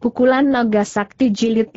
Pukulan Naga Sakti Jilid 5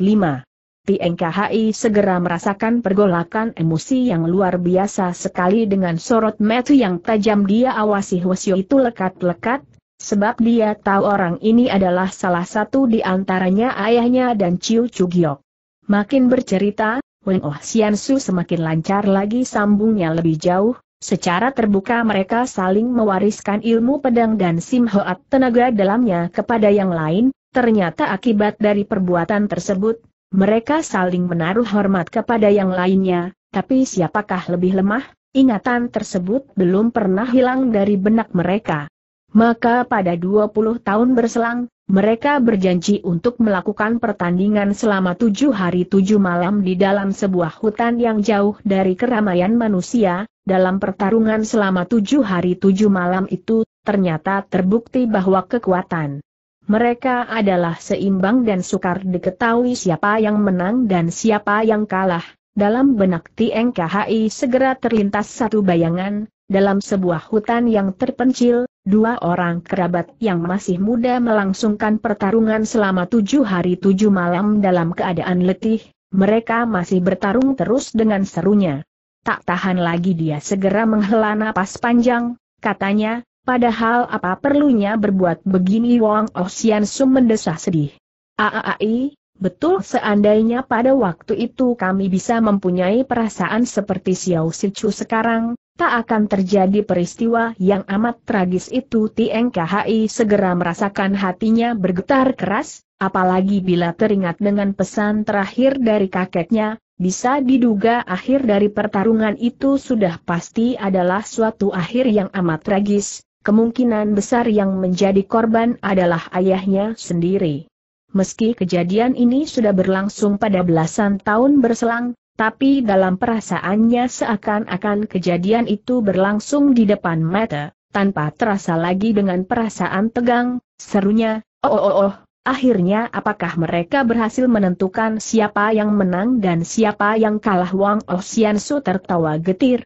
TNKHI segera merasakan pergolakan emosi yang luar biasa sekali dengan sorot mata yang tajam dia awasi Hwasyo itu lekat-lekat, sebab dia tahu orang ini adalah salah satu di antaranya ayahnya dan Ciu Chugiok. Makin bercerita, Wen Oh Sian Su semakin lancar lagi sambungnya lebih jauh, secara terbuka mereka saling mewariskan ilmu pedang dan simhoat tenaga dalamnya kepada yang lain, Ternyata akibat dari perbuatan tersebut, mereka saling menaruh hormat kepada yang lainnya, tapi siapakah lebih lemah? Ingatan tersebut belum pernah hilang dari benak mereka. Maka pada 20 tahun berselang, mereka berjanji untuk melakukan pertandingan selama tujuh hari tujuh malam di dalam sebuah hutan yang jauh dari keramaian manusia, dalam pertarungan selama tujuh hari tujuh malam itu, ternyata terbukti bahwa kekuatan mereka adalah seimbang dan sukar diketahui siapa yang menang dan siapa yang kalah. Dalam benak TNKHI segera terlintas satu bayangan, dalam sebuah hutan yang terpencil, dua orang kerabat yang masih muda melangsungkan pertarungan selama tujuh hari tujuh malam dalam keadaan letih, mereka masih bertarung terus dengan serunya. Tak tahan lagi dia segera menghela napas panjang, katanya, Padahal apa perlunya berbuat begini Wang Osian Sum mendesah sedih. Aai, betul seandainya pada waktu itu kami bisa mempunyai perasaan seperti Xiao Sichu sekarang, tak akan terjadi peristiwa yang amat tragis itu Tieng segera merasakan hatinya bergetar keras, apalagi bila teringat dengan pesan terakhir dari kakeknya, bisa diduga akhir dari pertarungan itu sudah pasti adalah suatu akhir yang amat tragis, kemungkinan besar yang menjadi korban adalah ayahnya sendiri. Meski kejadian ini sudah berlangsung pada belasan tahun berselang, tapi dalam perasaannya seakan-akan kejadian itu berlangsung di depan mata, tanpa terasa lagi dengan perasaan tegang, serunya, oh oh oh, akhirnya apakah mereka berhasil menentukan siapa yang menang dan siapa yang kalah Wang Su tertawa getir,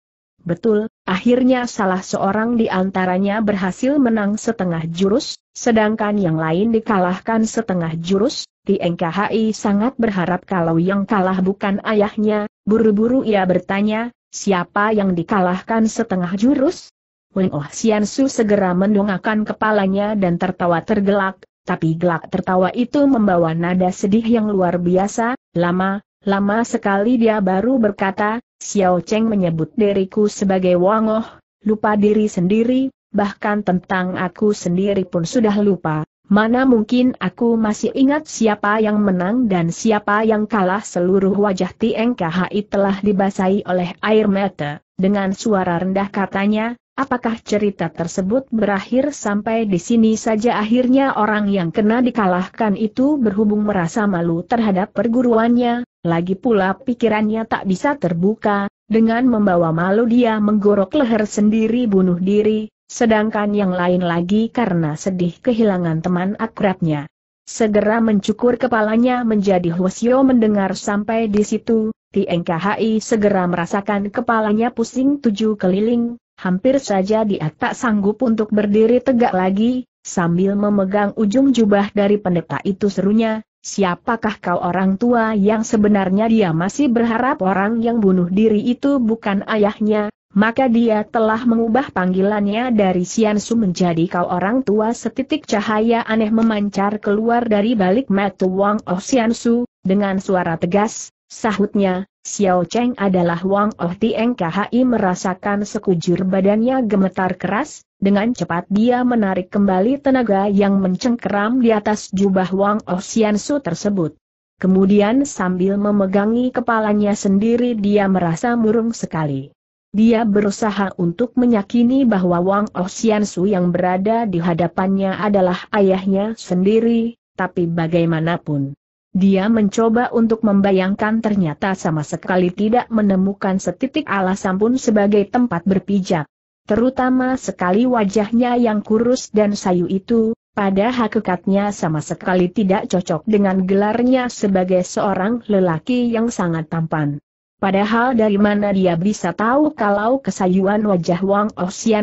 Betul, akhirnya salah seorang di antaranya berhasil menang setengah jurus, sedangkan yang lain dikalahkan setengah jurus, di NKHI sangat berharap kalau yang kalah bukan ayahnya, buru-buru ia bertanya, siapa yang dikalahkan setengah jurus? Wen Oh Sian Su segera mendongakkan kepalanya dan tertawa tergelak, tapi gelak tertawa itu membawa nada sedih yang luar biasa, lama, Lama sekali dia baru berkata, Xiao Cheng menyebut diriku sebagai Wangoh, lupa diri sendiri, bahkan tentang aku sendiri pun sudah lupa. Mana mungkin aku masih ingat siapa yang menang dan siapa yang kalah seluruh wajah TNKHI telah dibasahi oleh air mata. Dengan suara rendah katanya, Apakah cerita tersebut berakhir sampai di sini saja akhirnya orang yang kena dikalahkan itu berhubung merasa malu terhadap perguruannya, lagi pula pikirannya tak bisa terbuka, dengan membawa malu dia menggorok leher sendiri bunuh diri, sedangkan yang lain lagi karena sedih kehilangan teman akrabnya. Segera mencukur kepalanya menjadi Hwasyo mendengar sampai di situ, TNKHI segera merasakan kepalanya pusing tujuh keliling, hampir saja dia tak sanggup untuk berdiri tegak lagi, sambil memegang ujung jubah dari pendeta itu serunya, Siapakah kau orang tua yang sebenarnya dia masih berharap orang yang bunuh diri itu bukan ayahnya, maka dia telah mengubah panggilannya dari Siansu menjadi kau orang tua setitik cahaya aneh memancar keluar dari balik mata Wang Oh Siansu, dengan suara tegas, Sahutnya, Xiao Cheng adalah Wang Oh Tieng KHI merasakan sekujur badannya gemetar keras, dengan cepat dia menarik kembali tenaga yang mencengkeram di atas jubah Wang Oh Xiansu tersebut. Kemudian sambil memegangi kepalanya sendiri dia merasa murung sekali. Dia berusaha untuk menyakini bahwa Wang Oh Xiansu yang berada di hadapannya adalah ayahnya sendiri, tapi bagaimanapun, dia mencoba untuk membayangkan ternyata sama sekali tidak menemukan setitik alasan pun sebagai tempat berpijak. Terutama sekali wajahnya yang kurus dan sayu itu, pada hakikatnya sama sekali tidak cocok dengan gelarnya sebagai seorang lelaki yang sangat tampan. Padahal dari mana dia bisa tahu kalau kesayuan wajah Wang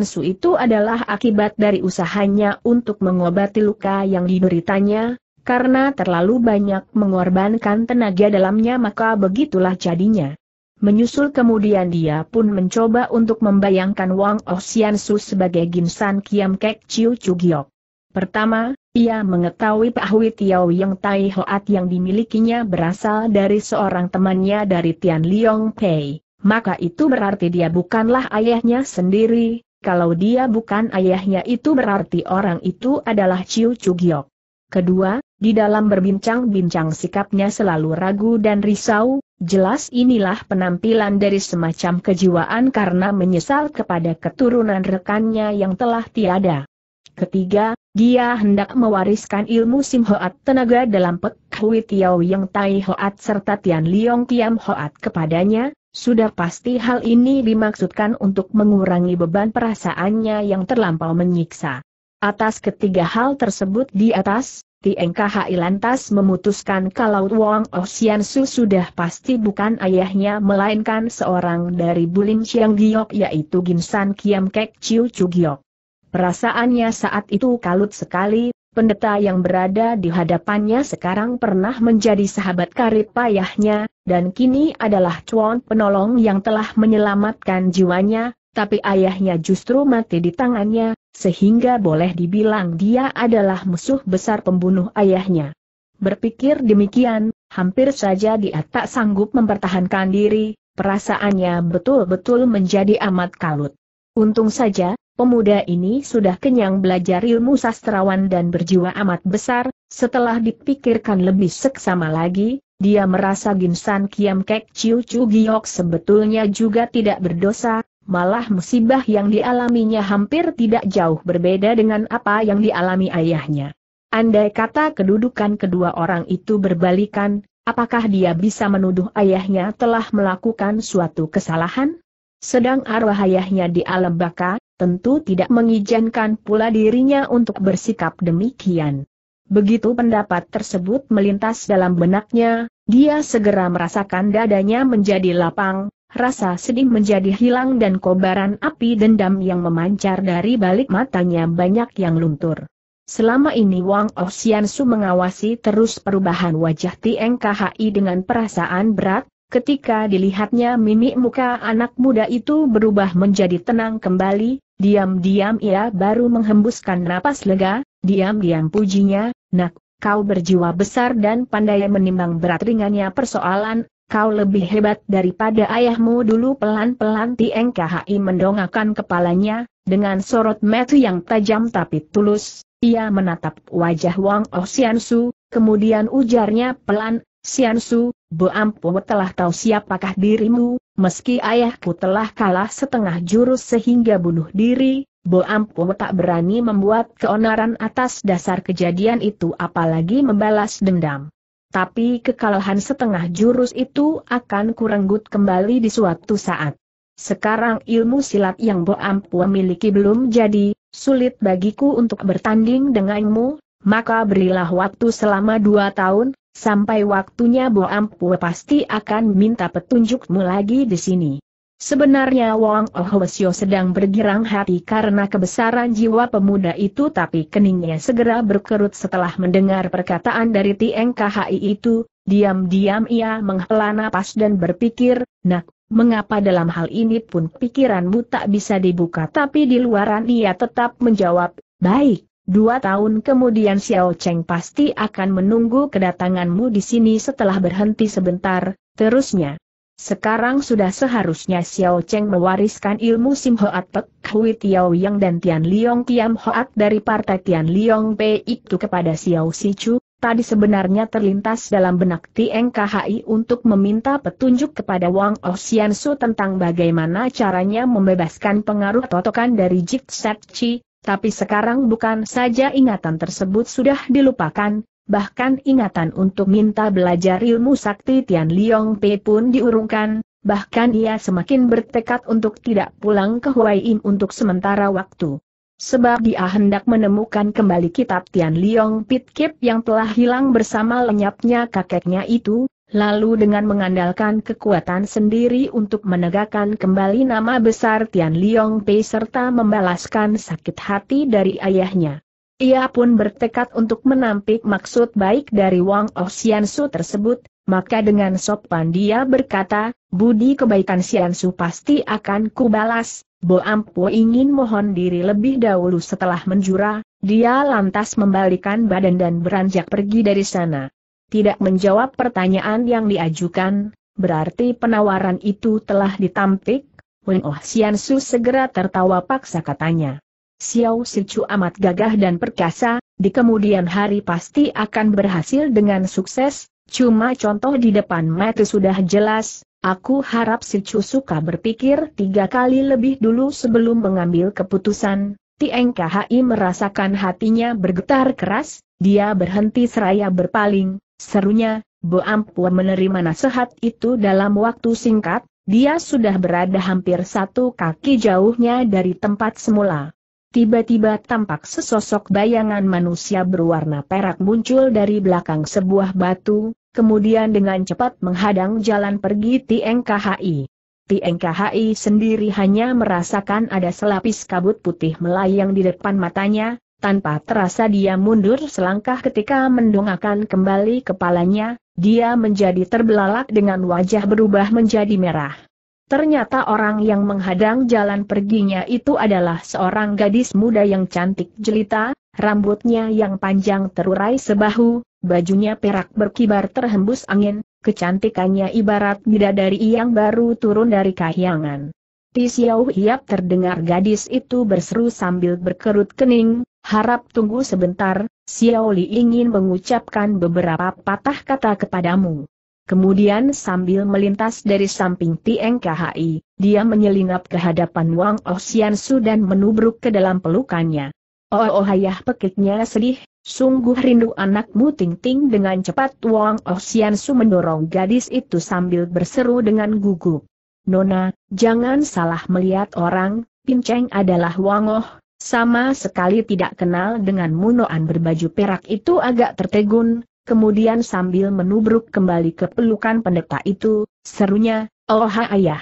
Su itu adalah akibat dari usahanya untuk mengobati luka yang dideritanya, karena terlalu banyak mengorbankan tenaga dalamnya maka begitulah jadinya. Menyusul kemudian dia pun mencoba untuk membayangkan Wang Su sebagai Ginsan Kiam Kek Chiu Giok. Pertama, ia mengetahui Pak Hui Tiao Yang Tai Hoat yang dimilikinya berasal dari seorang temannya dari Tian Liong Pei. Maka itu berarti dia bukanlah ayahnya sendiri, kalau dia bukan ayahnya itu berarti orang itu adalah Chiu Giok. Kedua, di dalam berbincang-bincang sikapnya selalu ragu dan risau, jelas inilah penampilan dari semacam kejiwaan karena menyesal kepada keturunan rekannya yang telah tiada. Ketiga, dia hendak mewariskan ilmu simhoat tenaga dalam Pek Hui Tiao Yang Tai Hoat serta Tian Liong Tiam Hoat kepadanya, sudah pasti hal ini dimaksudkan untuk mengurangi beban perasaannya yang terlampau menyiksa. Atas ketiga hal tersebut di atas, TNKHI lantas memutuskan kalau Wang oh Su sudah pasti bukan ayahnya melainkan seorang dari Bulim Chiang Giok yaitu Ginsan Kiam Kek Chiu Chu Giok. Perasaannya saat itu kalut sekali, pendeta yang berada di hadapannya sekarang pernah menjadi sahabat karib payahnya, dan kini adalah cuan penolong yang telah menyelamatkan jiwanya, tapi ayahnya justru mati di tangannya, sehingga boleh dibilang dia adalah musuh besar pembunuh ayahnya. Berpikir demikian, hampir saja dia tak sanggup mempertahankan diri, perasaannya betul-betul menjadi amat kalut. Untung saja, pemuda ini sudah kenyang belajar ilmu sastrawan dan berjiwa amat besar, setelah dipikirkan lebih seksama lagi, dia merasa Ginsan Kiam Kek Chiu Chu Giok sebetulnya juga tidak berdosa, Malah musibah yang dialaminya hampir tidak jauh berbeda dengan apa yang dialami ayahnya. Andai kata kedudukan kedua orang itu berbalikan, apakah dia bisa menuduh ayahnya telah melakukan suatu kesalahan? Sedang arwah ayahnya di alam baka, tentu tidak mengizinkan pula dirinya untuk bersikap demikian. Begitu pendapat tersebut melintas dalam benaknya, dia segera merasakan dadanya menjadi lapang, rasa sedih menjadi hilang dan kobaran api dendam yang memancar dari balik matanya banyak yang luntur. Selama ini Wang Oxiansu mengawasi terus perubahan wajah Tieng dengan perasaan berat, ketika dilihatnya mimik muka anak muda itu berubah menjadi tenang kembali, diam-diam ia baru menghembuskan napas lega, diam-diam pujinya, nak, kau berjiwa besar dan pandai menimbang berat ringannya persoalan, kau lebih hebat daripada ayahmu dulu pelan-pelan Tieng mendongakkan kepalanya, dengan sorot mata yang tajam tapi tulus, ia menatap wajah Wang Oh Su, kemudian ujarnya pelan, "Sian Su, Boampu telah tahu siapakah dirimu, meski ayahku telah kalah setengah jurus sehingga bunuh diri, Boampu tak berani membuat keonaran atas dasar kejadian itu apalagi membalas dendam tapi kekalahan setengah jurus itu akan kurenggut kembali di suatu saat. Sekarang ilmu silat yang Bo miliki belum jadi, sulit bagiku untuk bertanding denganmu, maka berilah waktu selama dua tahun, sampai waktunya Bo pasti akan minta petunjukmu lagi di sini. Sebenarnya Wang Ohwesyo sedang bergirang hati karena kebesaran jiwa pemuda itu tapi keningnya segera berkerut setelah mendengar perkataan dari Tieng KHI itu, diam-diam ia menghela napas dan berpikir, nak, mengapa dalam hal ini pun pikiranmu tak bisa dibuka tapi di luaran ia tetap menjawab, baik, dua tahun kemudian Xiao Cheng pasti akan menunggu kedatanganmu di sini setelah berhenti sebentar, terusnya. Sekarang sudah seharusnya Xiao Cheng mewariskan ilmu Sim Hoat Pek Hui Tiao Yang dan Tian Liong Tian Hoat dari partai Tian Liong P itu kepada Xiao Si Chu, tadi sebenarnya terlintas dalam benak Tieng KHI untuk meminta petunjuk kepada Wang Ocean Su tentang bagaimana caranya membebaskan pengaruh totokan dari Jik Sat Chi, tapi sekarang bukan saja ingatan tersebut sudah dilupakan, bahkan ingatan untuk minta belajar ilmu sakti Tian Liong Pei pun diurungkan, bahkan ia semakin bertekad untuk tidak pulang ke Huai untuk sementara waktu. Sebab dia hendak menemukan kembali kitab Tian Liong Pit Kip yang telah hilang bersama lenyapnya kakeknya itu, lalu dengan mengandalkan kekuatan sendiri untuk menegakkan kembali nama besar Tian Liong Pei serta membalaskan sakit hati dari ayahnya. Ia pun bertekad untuk menampik maksud baik dari Wang Xiansu tersebut, maka dengan sopan dia berkata, budi kebaikan Siansu pasti akan kubalas, Bo Ampu ingin mohon diri lebih dahulu setelah menjura, dia lantas membalikan badan dan beranjak pergi dari sana. Tidak menjawab pertanyaan yang diajukan, berarti penawaran itu telah ditampik, Wen Oh segera tertawa paksa katanya. Xiao Sichu amat gagah dan perkasa, di kemudian hari pasti akan berhasil dengan sukses, cuma contoh di depan mata sudah jelas, aku harap Sichu suka berpikir tiga kali lebih dulu sebelum mengambil keputusan. Tieng KHI merasakan hatinya bergetar keras, dia berhenti seraya berpaling, serunya, Bo Ampua menerima nasihat itu dalam waktu singkat, dia sudah berada hampir satu kaki jauhnya dari tempat semula. Tiba-tiba tampak sesosok bayangan manusia berwarna perak muncul dari belakang sebuah batu, kemudian dengan cepat menghadang jalan pergi TNKHI. TNKHI sendiri hanya merasakan ada selapis kabut putih melayang di depan matanya, tanpa terasa dia mundur selangkah ketika mendongakkan kembali kepalanya, dia menjadi terbelalak dengan wajah berubah menjadi merah. Ternyata orang yang menghadang jalan perginya itu adalah seorang gadis muda yang cantik jelita, rambutnya yang panjang terurai sebahu, bajunya perak berkibar terhembus angin, kecantikannya ibarat bidadari yang baru turun dari kahyangan. Tisiau Hiap terdengar gadis itu berseru sambil berkerut kening, harap tunggu sebentar, Xiao Li ingin mengucapkan beberapa patah kata kepadamu. Kemudian sambil melintas dari samping Tieng Khai, dia menyelinap ke hadapan Wang Su dan menubruk ke dalam pelukannya. Oh, oh ayah pekiknya sedih, sungguh rindu anakmu Ting Ting dengan cepat Wang Su mendorong gadis itu sambil berseru dengan gugup. Nona, jangan salah melihat orang, Pinceng adalah Wang Oh, sama sekali tidak kenal dengan Munoan berbaju perak itu agak tertegun, kemudian sambil menubruk kembali ke pelukan pendeta itu, serunya, Oh ayah!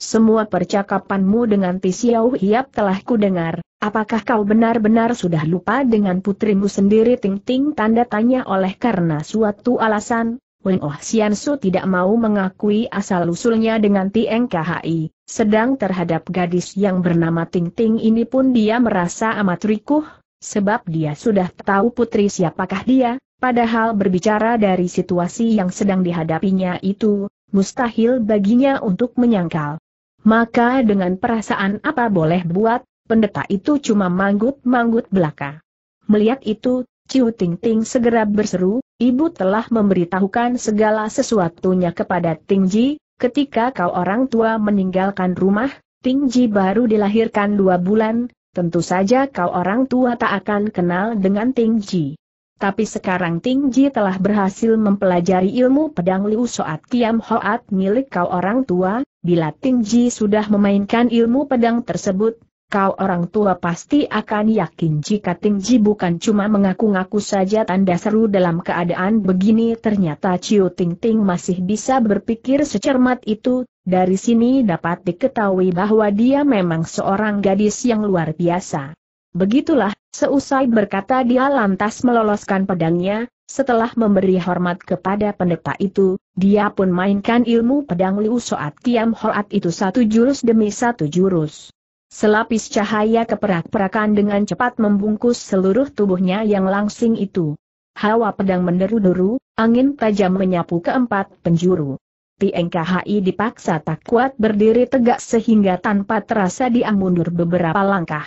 Semua percakapanmu dengan Tisiau Hiap telah kudengar, apakah kau benar-benar sudah lupa dengan putrimu sendiri ting-ting tanda tanya oleh karena suatu alasan? Weng Oh Sian Su tidak mau mengakui asal-usulnya dengan Tieng KHI, sedang terhadap gadis yang bernama Ting Ting ini pun dia merasa amat rikuh, sebab dia sudah tahu putri siapakah dia, Padahal berbicara dari situasi yang sedang dihadapinya itu, mustahil baginya untuk menyangkal. Maka dengan perasaan apa boleh buat, pendeta itu cuma manggut-manggut belaka. Melihat itu, Ciu Ting Ting segera berseru, ibu telah memberitahukan segala sesuatunya kepada Ting Ji, ketika kau orang tua meninggalkan rumah, Ting Ji baru dilahirkan dua bulan, tentu saja kau orang tua tak akan kenal dengan Ting Ji tapi sekarang Ting Ji telah berhasil mempelajari ilmu pedang Liu Soat Kiam Hoat milik kau orang tua, bila Ting Ji sudah memainkan ilmu pedang tersebut, kau orang tua pasti akan yakin jika Tingji bukan cuma mengaku-ngaku saja tanda seru dalam keadaan begini ternyata Ciu Ting Ting masih bisa berpikir secermat itu, dari sini dapat diketahui bahwa dia memang seorang gadis yang luar biasa. Begitulah Seusai berkata dia lantas meloloskan pedangnya, setelah memberi hormat kepada pendeta itu, dia pun mainkan ilmu pedang Liu Soat Kiam Hoat itu satu jurus demi satu jurus. Selapis cahaya keperak-perakan dengan cepat membungkus seluruh tubuhnya yang langsing itu. Hawa pedang menderu-deru, angin tajam menyapu keempat penjuru. Tieng dipaksa tak kuat berdiri tegak sehingga tanpa terasa dia mundur beberapa langkah.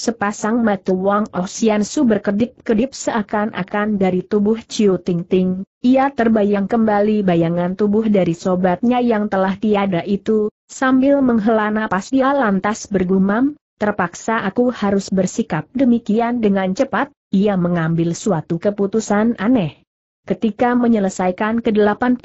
Sepasang mata Wang Su berkedip-kedip seakan-akan dari tubuh Ciu Ting Ting, ia terbayang kembali bayangan tubuh dari sobatnya yang telah tiada itu, sambil menghela napas dia lantas bergumam, terpaksa aku harus bersikap demikian dengan cepat, ia mengambil suatu keputusan aneh. Ketika menyelesaikan ke-81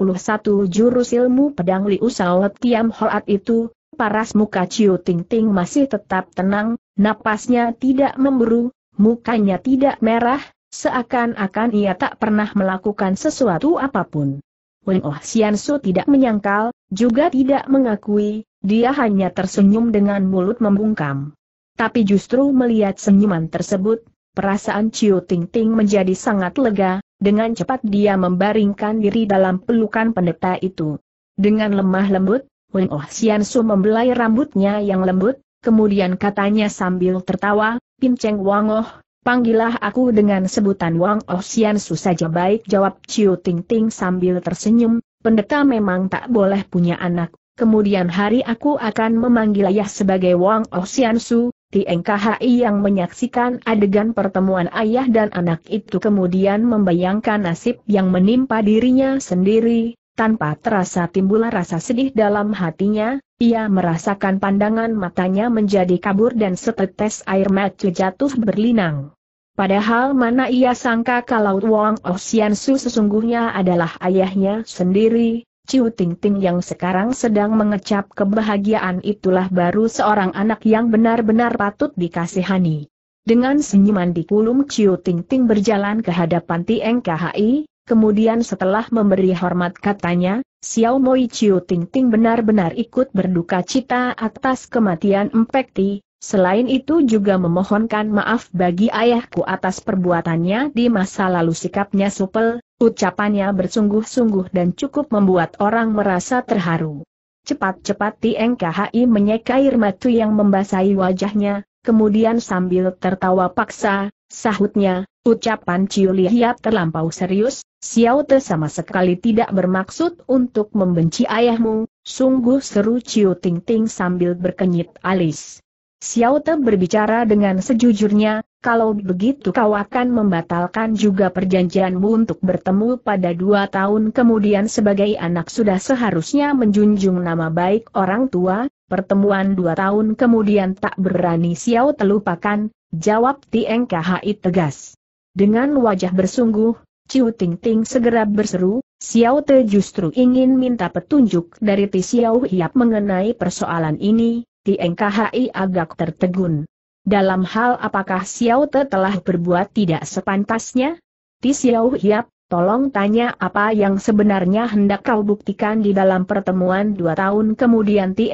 jurus ilmu pedang Liu Sao Tiam Hoat itu, paras muka Ciu Ting Ting masih tetap tenang, Napasnya tidak memburu, mukanya tidak merah, seakan-akan ia tak pernah melakukan sesuatu apapun. Wen Oh Sian Su tidak menyangkal, juga tidak mengakui, dia hanya tersenyum dengan mulut membungkam. Tapi justru melihat senyuman tersebut, perasaan Chiu Ting Ting menjadi sangat lega, dengan cepat dia membaringkan diri dalam pelukan pendeta itu. Dengan lemah lembut, Wen Oh Sian Su membelai rambutnya yang lembut, Kemudian katanya sambil tertawa, Pinceng Oh, panggillah aku dengan sebutan Wang Oh Sian Su saja baik jawab Ciu Ting Ting sambil tersenyum, pendeta memang tak boleh punya anak, kemudian hari aku akan memanggil ayah sebagai Wang Oh Sian Su, Tieng yang menyaksikan adegan pertemuan ayah dan anak itu kemudian membayangkan nasib yang menimpa dirinya sendiri, tanpa terasa timbul rasa sedih dalam hatinya, ia merasakan pandangan matanya menjadi kabur dan setetes air mata jatuh berlinang. Padahal mana ia sangka kalau Wang Oxiansu sesungguhnya adalah ayahnya sendiri, Ciu Ting Ting yang sekarang sedang mengecap kebahagiaan itulah baru seorang anak yang benar-benar patut dikasihani. Dengan senyuman di kulum Ciu Ting Ting berjalan ke hadapan Tieng KHI, Kemudian setelah memberi hormat katanya, Xiao Moi Chiu Ting Ting benar-benar ikut berduka cita atas kematian Ti, selain itu juga memohonkan maaf bagi ayahku atas perbuatannya di masa lalu sikapnya supel, ucapannya bersungguh-sungguh dan cukup membuat orang merasa terharu. Cepat-cepat Tieng KHI menyeka air matu yang membasahi wajahnya, kemudian sambil tertawa paksa, sahutnya, ucapan Ciu Lihiap terlampau serius, Xiao Te sama sekali tidak bermaksud untuk membenci ayahmu, sungguh seru Ciu Ting Ting sambil berkenyit alis. Xiao Te berbicara dengan sejujurnya, kalau begitu kau akan membatalkan juga perjanjianmu untuk bertemu pada dua tahun kemudian sebagai anak sudah seharusnya menjunjung nama baik orang tua, pertemuan dua tahun kemudian tak berani Xiao Te lupakan, jawab Tieng Khai tegas. Dengan wajah bersungguh, Ciu Ting Ting segera berseru, Xiao Te justru ingin minta petunjuk dari Ti Xiao Hiap mengenai persoalan ini, Ti agak tertegun. Dalam hal apakah Xiao Te telah berbuat tidak sepantasnya? Ti Xiao Hiap, tolong tanya apa yang sebenarnya hendak kau buktikan di dalam pertemuan dua tahun kemudian Ti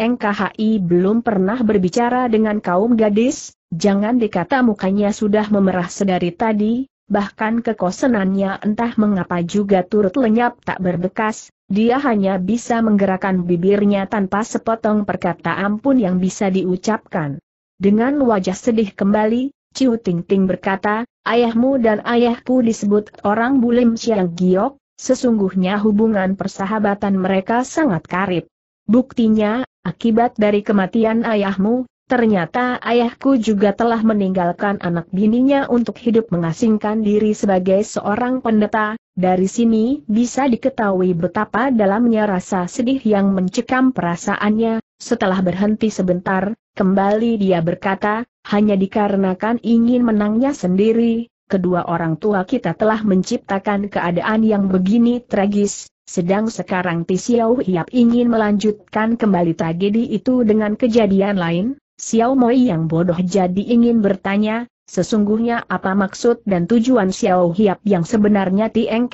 belum pernah berbicara dengan kaum gadis, jangan dikata mukanya sudah memerah sedari tadi, bahkan kekosenannya entah mengapa juga turut lenyap tak berbekas, dia hanya bisa menggerakkan bibirnya tanpa sepotong perkataan pun yang bisa diucapkan. Dengan wajah sedih kembali, Ciu Ting Ting berkata, ayahmu dan ayahku disebut orang bulim Siang Giok, sesungguhnya hubungan persahabatan mereka sangat karib. Buktinya, akibat dari kematian ayahmu, Ternyata ayahku juga telah meninggalkan anak bininya untuk hidup mengasingkan diri sebagai seorang pendeta, dari sini bisa diketahui betapa dalamnya rasa sedih yang mencekam perasaannya, setelah berhenti sebentar, kembali dia berkata, hanya dikarenakan ingin menangnya sendiri, kedua orang tua kita telah menciptakan keadaan yang begini tragis, sedang sekarang Tisiau Hiap ingin melanjutkan kembali tragedi itu dengan kejadian lain, Xiao Moi yang bodoh jadi ingin bertanya, sesungguhnya apa maksud dan tujuan Xiao Hiap yang sebenarnya Tieng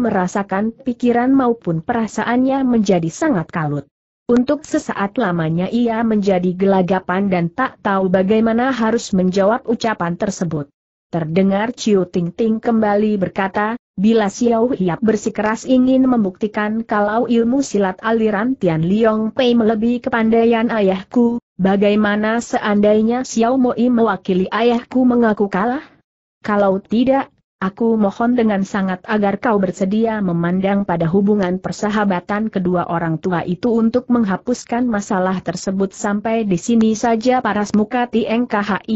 merasakan pikiran maupun perasaannya menjadi sangat kalut. Untuk sesaat lamanya ia menjadi gelagapan dan tak tahu bagaimana harus menjawab ucapan tersebut. Terdengar Ciu Ting Ting kembali berkata, Bila Xiao Hiap bersikeras ingin membuktikan kalau ilmu silat aliran Tian Liong Pei melebihi kepandaian ayahku, bagaimana seandainya Xiao Moi mewakili ayahku mengaku kalah? Kalau tidak, aku mohon dengan sangat agar kau bersedia memandang pada hubungan persahabatan kedua orang tua itu untuk menghapuskan masalah tersebut sampai di sini saja paras muka Tieng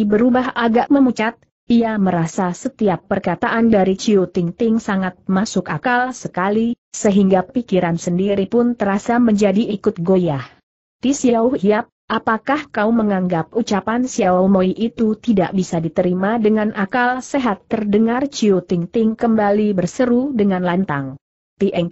berubah agak memucat, ia merasa setiap perkataan dari Ciu Ting Ting sangat masuk akal sekali, sehingga pikiran sendiri pun terasa menjadi ikut goyah. Ti Xiao Hiap, apakah kau menganggap ucapan Xiao Moi itu tidak bisa diterima dengan akal sehat terdengar Ciu Ting Ting kembali berseru dengan lantang. Pieng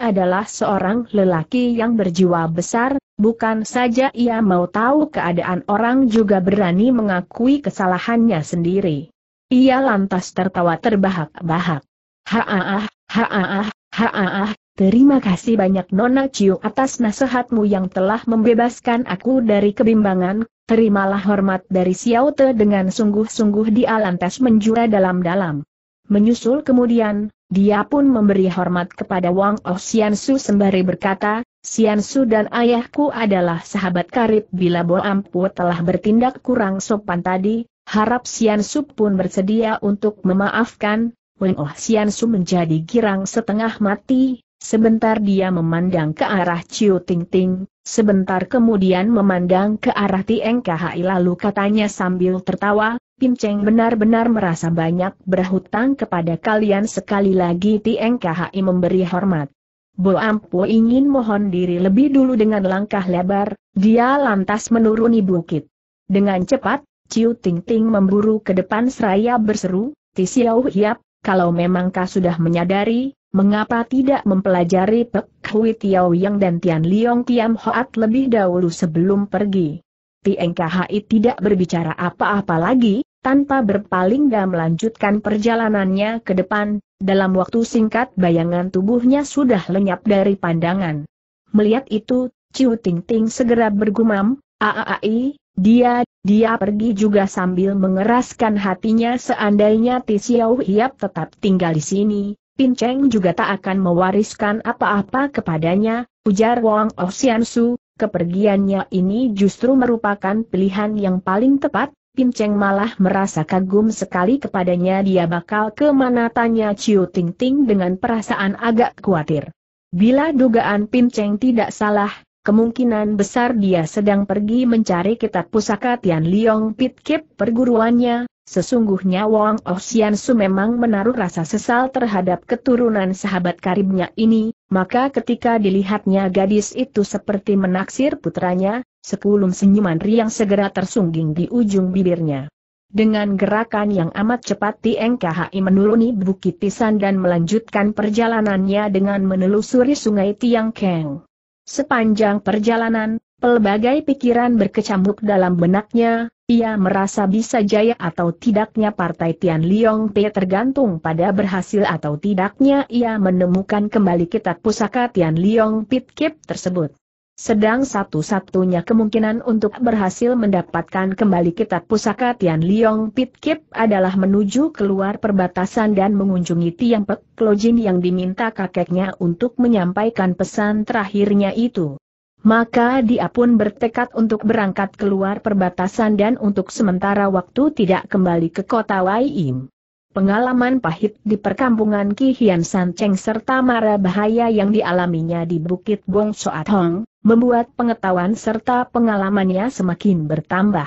adalah seorang lelaki yang berjiwa besar, bukan saja ia mau tahu keadaan orang juga berani mengakui kesalahannya sendiri. Ia lantas tertawa terbahak-bahak. Haaah, haaah, haaah, terima kasih banyak Nona Ciu atas nasihatmu yang telah membebaskan aku dari kebimbangan, terimalah hormat dari Xiao Te dengan sungguh-sungguh dia lantas menjura dalam-dalam. Menyusul kemudian, dia pun memberi hormat kepada Wang Oh Su sembari berkata, Su dan ayahku adalah sahabat karib bila Bo Ampu telah bertindak kurang sopan tadi, harap Su pun bersedia untuk memaafkan, Wang Oh Su menjadi girang setengah mati, sebentar dia memandang ke arah Ciu Ting Ting, sebentar kemudian memandang ke arah Tieng lalu katanya sambil tertawa, Pim Cheng benar-benar merasa banyak berhutang kepada kalian sekali lagi Tieng KHI memberi hormat. Bo Ampu ingin mohon diri lebih dulu dengan langkah lebar, dia lantas menuruni bukit. Dengan cepat, Ciu Ting Ting memburu ke depan seraya berseru, Tisiau Hiap, kalau memang kau sudah menyadari, mengapa tidak mempelajari Pek Hui Tiao Yang dan Tian Liong Tiam Hoat lebih dahulu sebelum pergi? Tieng tidak berbicara apa-apa lagi, tanpa berpaling dan melanjutkan perjalanannya ke depan, dalam waktu singkat bayangan tubuhnya sudah lenyap dari pandangan. Melihat itu, Ciu Ting Ting segera bergumam, Aaai, dia, dia pergi juga sambil mengeraskan hatinya seandainya Ti Xiao Hiap tetap tinggal di sini, Pin Cheng juga tak akan mewariskan apa-apa kepadanya, ujar Wang Su, Kepergiannya ini justru merupakan pilihan yang paling tepat, Pinceng malah merasa kagum sekali kepadanya dia bakal ke mana tanya Ciu Ting Ting dengan perasaan agak khawatir. Bila dugaan Pinceng tidak salah, Kemungkinan besar dia sedang pergi mencari kitab pusaka Tian Liong Pit perguruannya, sesungguhnya Wang Su memang menaruh rasa sesal terhadap keturunan sahabat karibnya ini, maka ketika dilihatnya gadis itu seperti menaksir putranya, sekulum senyuman riang segera tersungging di ujung bibirnya. Dengan gerakan yang amat cepat Tieng KHI menuruni Bukit Tisan dan melanjutkan perjalanannya dengan menelusuri sungai Tiang Keng. Sepanjang perjalanan, pelbagai pikiran berkecamuk dalam benaknya, ia merasa bisa jaya atau tidaknya Partai Tian Liong tergantung pada berhasil atau tidaknya ia menemukan kembali kitab pusaka Tian Liong Pit Kip tersebut. Sedang satu-satunya kemungkinan untuk berhasil mendapatkan kembali kitab pusaka Tian Liong Pit Kip adalah menuju keluar perbatasan dan mengunjungi Tiang Pek Klojin yang diminta kakeknya untuk menyampaikan pesan terakhirnya itu. Maka dia pun bertekad untuk berangkat keluar perbatasan dan untuk sementara waktu tidak kembali ke kota Im. Pengalaman pahit di perkampungan Kihian Cheng serta mara bahaya yang dialaminya di Bukit Bong Soat Hong, membuat pengetahuan serta pengalamannya semakin bertambah.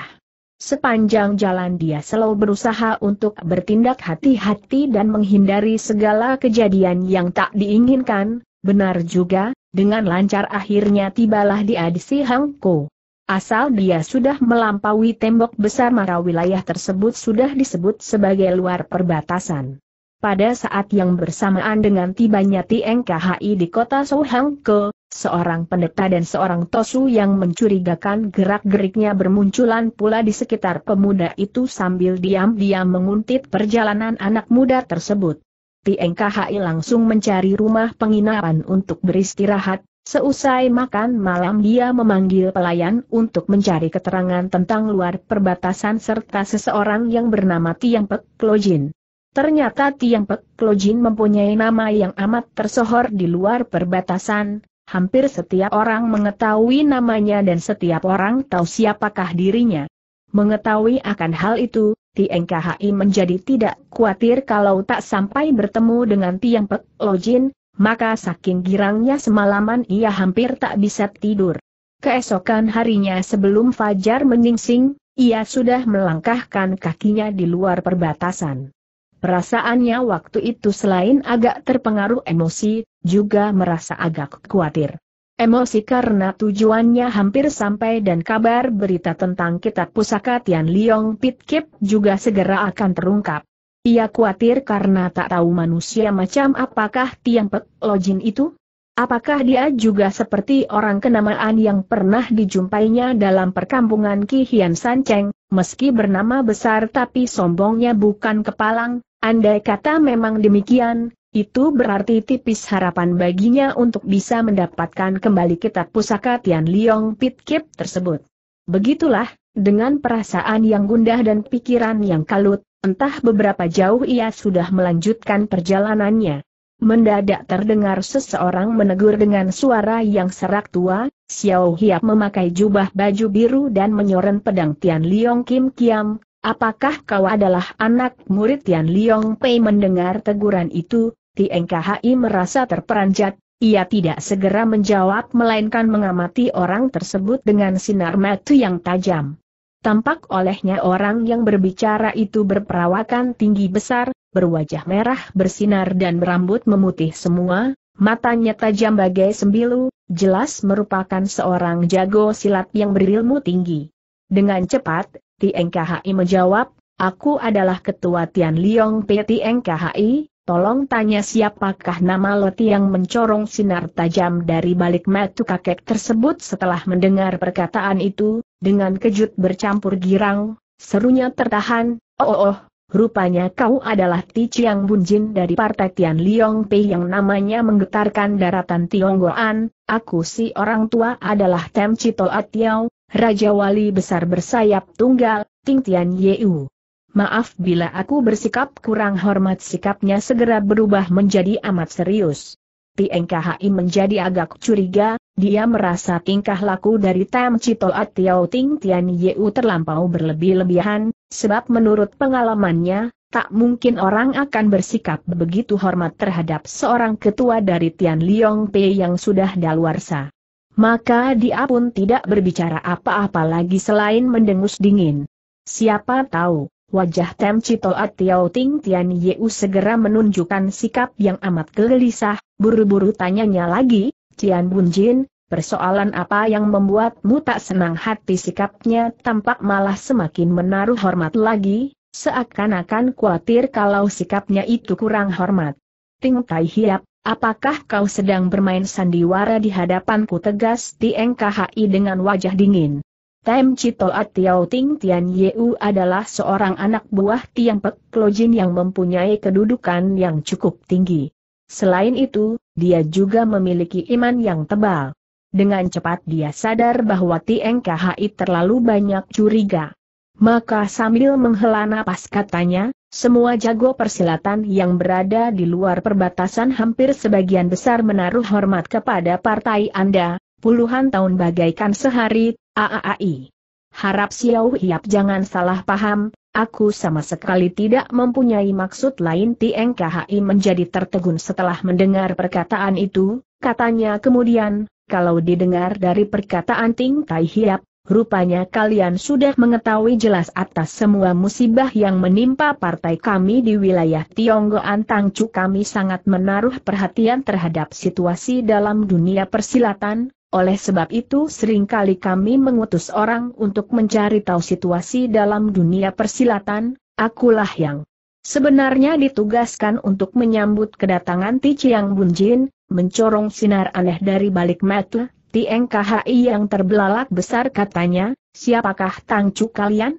Sepanjang jalan dia selalu berusaha untuk bertindak hati-hati dan menghindari segala kejadian yang tak diinginkan, benar juga, dengan lancar akhirnya tibalah di Hang Ko. Asal dia sudah melampaui tembok besar maka wilayah tersebut sudah disebut sebagai luar perbatasan. Pada saat yang bersamaan dengan tibanya TNKHI di kota Sohangke, seorang pendeta dan seorang tosu yang mencurigakan gerak-geriknya bermunculan pula di sekitar pemuda itu sambil diam-diam menguntit perjalanan anak muda tersebut. TNKHI langsung mencari rumah penginapan untuk beristirahat, Seusai makan malam dia memanggil pelayan untuk mencari keterangan tentang luar perbatasan serta seseorang yang bernama Tiang Pek Klojin. Ternyata Tiang Pek Klojin mempunyai nama yang amat tersohor di luar perbatasan, hampir setiap orang mengetahui namanya dan setiap orang tahu siapakah dirinya. Mengetahui akan hal itu, Tiang KHI menjadi tidak khawatir kalau tak sampai bertemu dengan Tiang Pek Klojin, maka saking girangnya semalaman ia hampir tak bisa tidur. Keesokan harinya sebelum fajar menyingsing, ia sudah melangkahkan kakinya di luar perbatasan. Perasaannya waktu itu selain agak terpengaruh emosi, juga merasa agak khawatir. Emosi karena tujuannya hampir sampai dan kabar berita tentang kitab pusaka Tian Liong Pitkip juga segera akan terungkap. Ia khawatir karena tak tahu manusia macam apakah Tiang Pek Lojin itu. Apakah dia juga seperti orang kenamaan yang pernah dijumpainya dalam perkampungan Ki Hian San Cheng, meski bernama besar tapi sombongnya bukan kepalang, andai kata memang demikian, itu berarti tipis harapan baginya untuk bisa mendapatkan kembali kitab pusaka Tian Liong Pit Kip tersebut. Begitulah, dengan perasaan yang gundah dan pikiran yang kalut, Entah beberapa jauh ia sudah melanjutkan perjalanannya. Mendadak terdengar seseorang menegur dengan suara yang serak tua, Xiao Hiap memakai jubah baju biru dan menyoren pedang Tian Liong Kim Kiam, apakah kau adalah anak murid Tian Liong Pei mendengar teguran itu, Tieng merasa terperanjat, ia tidak segera menjawab melainkan mengamati orang tersebut dengan sinar mata yang tajam. Tampak olehnya orang yang berbicara itu berperawakan tinggi besar, berwajah merah bersinar dan berambut memutih semua, matanya tajam bagai sembilu, jelas merupakan seorang jago silat yang berilmu tinggi. Dengan cepat, TNKHI menjawab, aku adalah ketua Tian Liong PTNKHI, KHI, tolong tanya siapakah nama Loti yang mencorong sinar tajam dari balik matu kakek tersebut setelah mendengar perkataan itu, dengan kejut bercampur girang, serunya tertahan, oh oh, oh rupanya kau adalah Ti Chiang Bunjin dari Partai Tian Liong Pei yang namanya menggetarkan daratan Tionggoan, aku si orang tua adalah Tem Chito Atiao, Raja Wali Besar Bersayap Tunggal, Ting Tian Yeu. Maaf bila aku bersikap kurang hormat sikapnya segera berubah menjadi amat serius. Tieng KHI menjadi agak curiga, dia merasa tingkah laku dari Tam Chitoat Tiao Ting Tian Yeu terlampau berlebih-lebihan, sebab menurut pengalamannya, tak mungkin orang akan bersikap begitu hormat terhadap seorang ketua dari Tian Liong Pei yang sudah daluarsa. Maka dia pun tidak berbicara apa-apa lagi selain mendengus dingin. Siapa tahu, Wajah Tem Chitoat Tiao Ting Tian Yeu segera menunjukkan sikap yang amat gelisah, buru-buru tanyanya lagi, Tian Bunjin, persoalan apa yang membuatmu tak senang hati sikapnya tampak malah semakin menaruh hormat lagi, seakan-akan khawatir kalau sikapnya itu kurang hormat. Ting Tai Hiap, apakah kau sedang bermain sandiwara di hadapanku tegas di NKHI dengan wajah dingin. Tem Cito Atiao Ting Tian Yeu adalah seorang anak buah Tiang Pek Klojin yang mempunyai kedudukan yang cukup tinggi. Selain itu, dia juga memiliki iman yang tebal. Dengan cepat dia sadar bahwa Tieng terlalu banyak curiga. Maka sambil menghela napas katanya, semua jago persilatan yang berada di luar perbatasan hampir sebagian besar menaruh hormat kepada partai Anda, puluhan tahun bagaikan sehari, AAAI. Harap Xiao Hiap jangan salah paham, Aku sama sekali tidak mempunyai maksud lain Tieng KHI menjadi tertegun setelah mendengar perkataan itu, katanya kemudian, kalau didengar dari perkataan Ting Tai Hiap, rupanya kalian sudah mengetahui jelas atas semua musibah yang menimpa partai kami di wilayah Tionggoan Tangcu kami sangat menaruh perhatian terhadap situasi dalam dunia persilatan, oleh sebab itu seringkali kami mengutus orang untuk mencari tahu situasi dalam dunia persilatan, akulah yang sebenarnya ditugaskan untuk menyambut kedatangan Ti Chiang Bunjin, mencorong sinar aneh dari balik mata, Tieng yang terbelalak besar katanya, siapakah Tangcu kalian?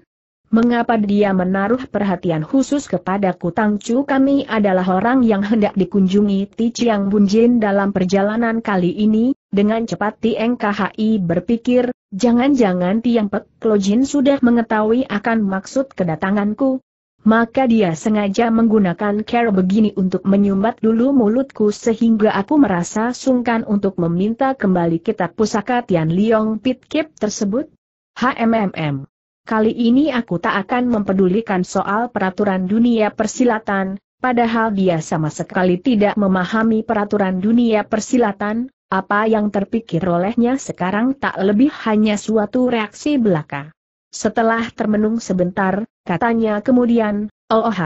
Mengapa dia menaruh perhatian khusus kepadaku Tangcu kami adalah orang yang hendak dikunjungi Ti Chiang Bunjin dalam perjalanan kali ini, dengan cepat Tieng KHI berpikir, jangan-jangan Tiang Pek Klojin sudah mengetahui akan maksud kedatanganku. Maka dia sengaja menggunakan cara begini untuk menyumbat dulu mulutku sehingga aku merasa sungkan untuk meminta kembali kitab pusaka Tian Liong Pit tersebut. HMMM. Kali ini aku tak akan mempedulikan soal peraturan dunia persilatan, Padahal dia sama sekali tidak memahami peraturan dunia persilatan, apa yang terpikir olehnya sekarang tak lebih hanya suatu reaksi belaka. Setelah termenung sebentar, katanya kemudian, oh, oh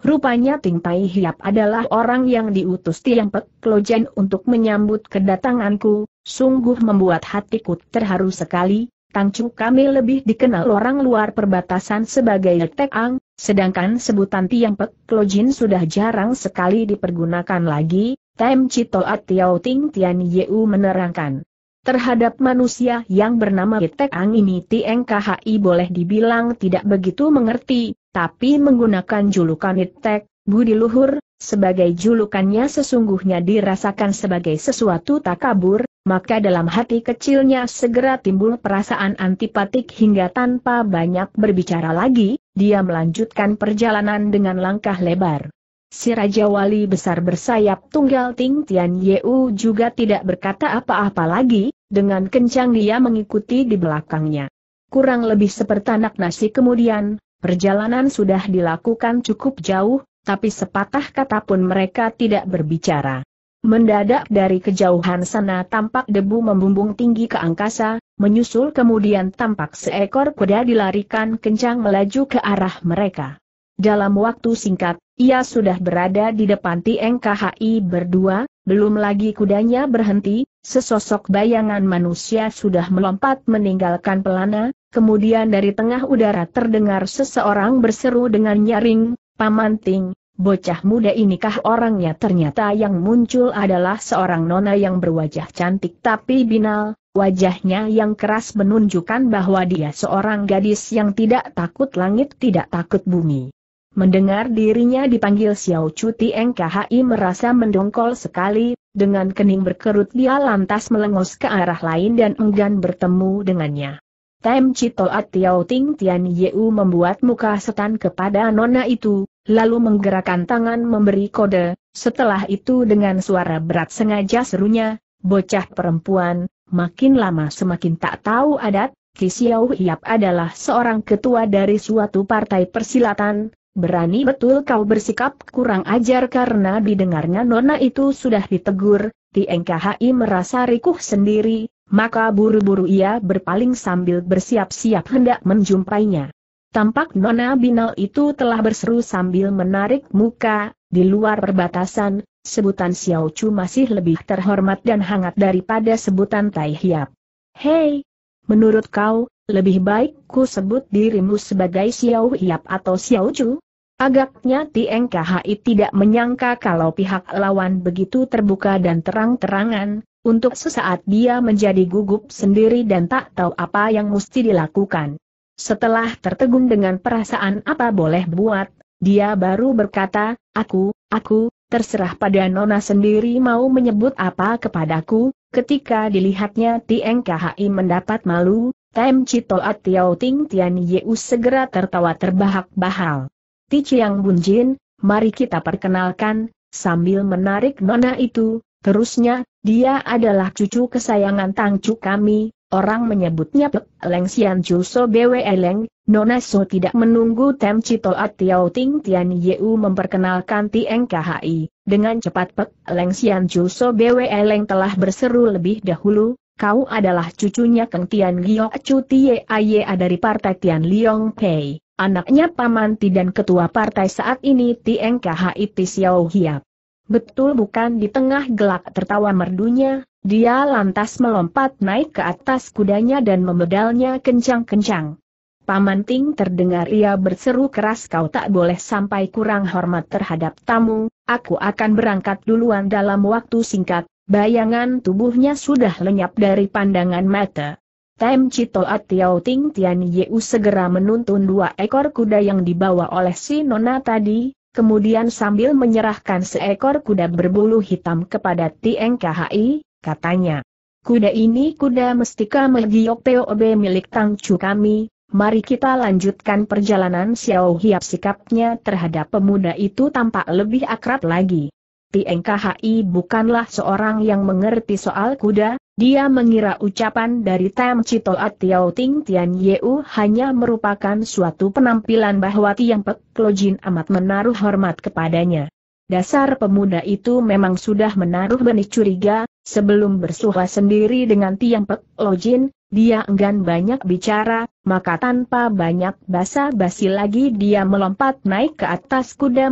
Rupanya Ting Tai Hiap adalah orang yang diutus Tiang Pek Klojen untuk menyambut kedatanganku, sungguh membuat hatiku terharu sekali, Tangcu kami lebih dikenal orang luar perbatasan sebagai Tek Ang, sedangkan sebutan Tiang Pek Klojin sudah jarang sekali dipergunakan lagi, Time Cito Atiao Ting Tian Yeu menerangkan. Terhadap manusia yang bernama Itek Ang ini TNKHI boleh dibilang tidak begitu mengerti, tapi menggunakan julukan Itek, Budi Luhur, sebagai julukannya sesungguhnya dirasakan sebagai sesuatu tak kabur, maka dalam hati kecilnya segera timbul perasaan antipatik hingga tanpa banyak berbicara lagi, dia melanjutkan perjalanan dengan langkah lebar. Si Raja Wali besar bersayap tunggal Ting Tian Yeu juga tidak berkata apa-apa lagi, dengan kencang dia mengikuti di belakangnya. Kurang lebih seperti anak nasi kemudian, perjalanan sudah dilakukan cukup jauh, tapi sepatah kata pun mereka tidak berbicara. Mendadak dari kejauhan sana tampak debu membumbung tinggi ke angkasa, menyusul kemudian tampak seekor kuda dilarikan kencang melaju ke arah mereka. Dalam waktu singkat, ia sudah berada di depan TNKHI berdua, belum lagi kudanya berhenti, sesosok bayangan manusia sudah melompat meninggalkan pelana, kemudian dari tengah udara terdengar seseorang berseru dengan nyaring, Pamanting, bocah muda inikah orangnya ternyata yang muncul adalah seorang nona yang berwajah cantik tapi binal, wajahnya yang keras menunjukkan bahwa dia seorang gadis yang tidak takut langit tidak takut bumi. Mendengar dirinya dipanggil Xiao Chu Tieng Khi merasa mendongkol sekali, dengan kening berkerut dia lantas melengos ke arah lain dan enggan bertemu dengannya. Tem Citoat Tiao Ting Tian Yeu membuat muka setan kepada nona itu, lalu menggerakkan tangan memberi kode, setelah itu dengan suara berat sengaja serunya, bocah perempuan, makin lama semakin tak tahu adat, Xiao Hiap adalah seorang ketua dari suatu partai persilatan, berani betul kau bersikap kurang ajar karena didengarnya nona itu sudah ditegur, di NKHI merasa rikuh sendiri, maka buru-buru ia berpaling sambil bersiap-siap hendak menjumpainya. Tampak nona binal itu telah berseru sambil menarik muka, di luar perbatasan, sebutan Xiao Chu masih lebih terhormat dan hangat daripada sebutan Tai Hiap. Hei! Menurut kau, lebih baik ku sebut dirimu sebagai Xiao Hiap atau Xiao Chu? Agaknya Tieng tidak menyangka kalau pihak lawan begitu terbuka dan terang-terangan, untuk sesaat dia menjadi gugup sendiri dan tak tahu apa yang mesti dilakukan. Setelah tertegun dengan perasaan apa boleh buat, dia baru berkata, aku, aku, terserah pada Nona sendiri mau menyebut apa kepadaku, ketika dilihatnya Tieng mendapat malu, Tem Chitoat Atiao Ting Tian Yeu segera tertawa terbahak-bahal. Ti Chiang Bunjin, mari kita perkenalkan, sambil menarik nona itu, terusnya, dia adalah cucu kesayangan tangcu kami, orang menyebutnya Pek Leng Sian So Bwe Leng, Nona So tidak menunggu Tem Cito Tiao Ting Tian Yeu memperkenalkan Tieng KHI, dengan cepat Pek Leng Sian So Bwe Leng telah berseru lebih dahulu, kau adalah cucunya Keng Tian Gio Chu Tie Aye dari partai Tian Liong Pei. Anaknya Paman Ti dan Ketua Partai saat ini Tieng KHIT Xiao Hiap. Betul bukan di tengah gelak tertawa merdunya, dia lantas melompat naik ke atas kudanya dan memedalnya kencang-kencang. Paman Ting terdengar ia berseru keras kau tak boleh sampai kurang hormat terhadap tamu, aku akan berangkat duluan dalam waktu singkat, bayangan tubuhnya sudah lenyap dari pandangan mata. Tem Cito Atiao Ting Tian Yeu segera menuntun dua ekor kuda yang dibawa oleh si Nona tadi, kemudian sambil menyerahkan seekor kuda berbulu hitam kepada Tieng Khai, katanya. Kuda ini kuda mestika Megiok POB milik Tang Chu kami, mari kita lanjutkan perjalanan Xiao Hiap sikapnya terhadap pemuda itu tampak lebih akrab lagi. Tieng Khai bukanlah seorang yang mengerti soal kuda, dia mengira ucapan dari Tam Chito Atiao Ting Tian Yeu hanya merupakan suatu penampilan bahwa Tiang Pek Klojin amat menaruh hormat kepadanya. Dasar pemuda itu memang sudah menaruh benih curiga, sebelum bersuha sendiri dengan Tiang Pek Klojin, dia enggan banyak bicara, maka tanpa banyak basa-basi lagi dia melompat naik ke atas kuda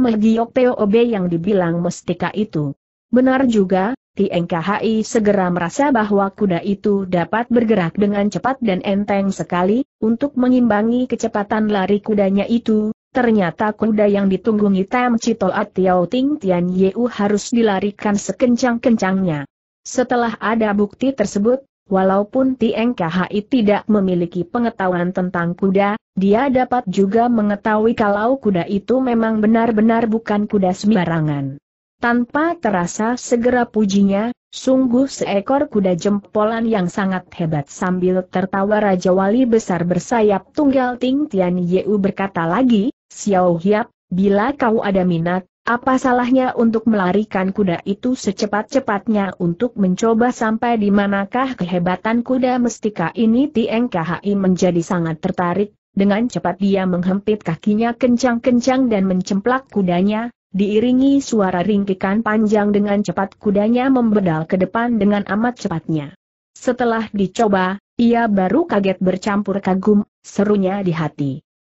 Teo Obe yang dibilang mestika itu. Benar juga, TNKHI segera merasa bahwa kuda itu dapat bergerak dengan cepat dan enteng sekali, untuk mengimbangi kecepatan lari kudanya itu, ternyata kuda yang ditunggungi Tam Citoat Atiao Ting Tian Yeu harus dilarikan sekencang-kencangnya. Setelah ada bukti tersebut, walaupun TNKHI tidak memiliki pengetahuan tentang kuda, dia dapat juga mengetahui kalau kuda itu memang benar-benar bukan kuda sembarangan. Tanpa terasa segera pujinya, sungguh seekor kuda jempolan yang sangat hebat sambil tertawa Raja Wali besar bersayap tunggal Ting Tian Yeu berkata lagi, Xiao Hiap, bila kau ada minat, apa salahnya untuk melarikan kuda itu secepat-cepatnya untuk mencoba sampai di manakah kehebatan kuda mestika ini Tieng KHI menjadi sangat tertarik, dengan cepat dia menghempit kakinya kencang-kencang dan mencemplak kudanya, diiringi suara ringkikan panjang dengan cepat kudanya membedal ke depan dengan amat cepatnya. Setelah dicoba, ia baru kaget bercampur kagum, serunya di hati.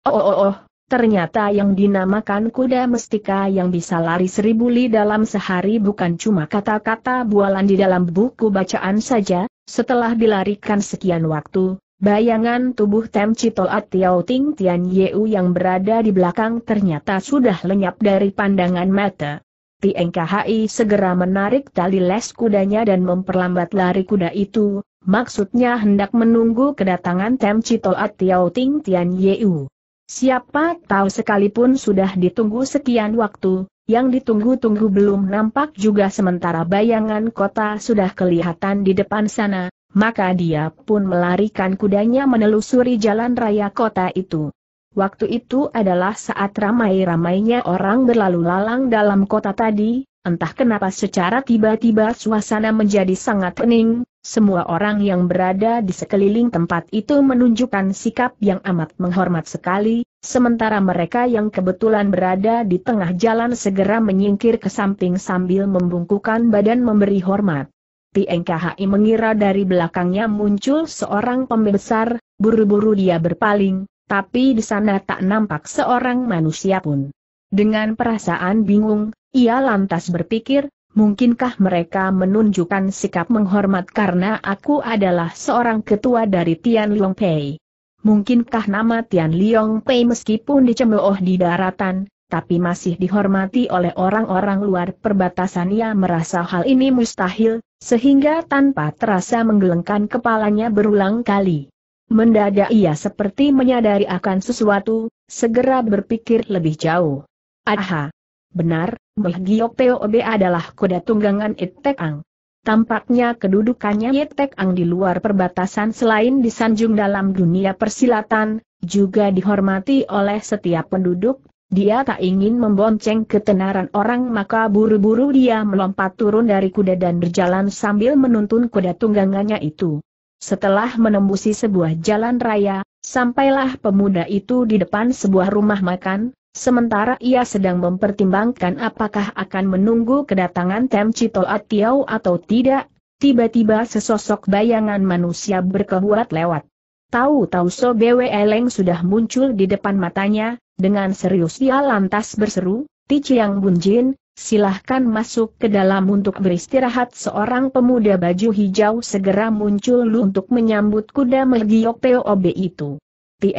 Oh, oh oh oh, ternyata yang dinamakan kuda mestika yang bisa lari seribu li dalam sehari bukan cuma kata-kata bualan di dalam buku bacaan saja, setelah dilarikan sekian waktu, Bayangan tubuh Tem Chitoat Atiao Ting Tian Yeu yang berada di belakang ternyata sudah lenyap dari pandangan mata. Tieng Khi segera menarik tali les kudanya dan memperlambat lari kuda itu, maksudnya hendak menunggu kedatangan Tem Chitoat Atiao Ting Tian Yeu. Siapa tahu sekalipun sudah ditunggu sekian waktu, yang ditunggu-tunggu belum nampak juga sementara bayangan kota sudah kelihatan di depan sana, maka dia pun melarikan kudanya menelusuri jalan raya kota itu. Waktu itu adalah saat ramai-ramainya orang berlalu lalang dalam kota tadi, entah kenapa secara tiba-tiba suasana menjadi sangat hening, semua orang yang berada di sekeliling tempat itu menunjukkan sikap yang amat menghormat sekali, sementara mereka yang kebetulan berada di tengah jalan segera menyingkir ke samping sambil membungkukan badan memberi hormat. Pieng mengira dari belakangnya muncul seorang pembesar, buru-buru dia berpaling, tapi di sana tak nampak seorang manusia pun. Dengan perasaan bingung, ia lantas berpikir, mungkinkah mereka menunjukkan sikap menghormat karena aku adalah seorang ketua dari Tian Long Pei. Mungkinkah nama Tian Liong Pei meskipun dicemooh di daratan, tapi masih dihormati oleh orang-orang luar perbatasan ia merasa hal ini mustahil, sehingga tanpa terasa menggelengkan kepalanya berulang kali. Mendadak ia seperti menyadari akan sesuatu, segera berpikir lebih jauh. Aha! Benar, Mehgiok Teobe adalah kuda tunggangan Itek Ang. Tampaknya kedudukannya Itek Ang di luar perbatasan selain disanjung dalam dunia persilatan, juga dihormati oleh setiap penduduk dia tak ingin membonceng ketenaran orang maka buru-buru dia melompat turun dari kuda dan berjalan sambil menuntun kuda tunggangannya itu. Setelah menembusi sebuah jalan raya, sampailah pemuda itu di depan sebuah rumah makan, sementara ia sedang mempertimbangkan apakah akan menunggu kedatangan Tem Cito Atiau atau tidak, tiba-tiba sesosok bayangan manusia berkebuat lewat. Tahu-tahu Sobewe Eleng sudah muncul di depan matanya, dengan serius dia lantas berseru, Ticiang Bunjin, silahkan masuk ke dalam untuk beristirahat. Seorang pemuda baju hijau segera muncul untuk menyambut kuda Megiok POB itu. Ti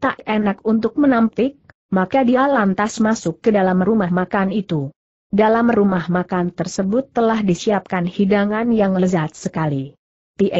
tak enak untuk menampik, maka dia lantas masuk ke dalam rumah makan itu. Dalam rumah makan tersebut telah disiapkan hidangan yang lezat sekali. Ti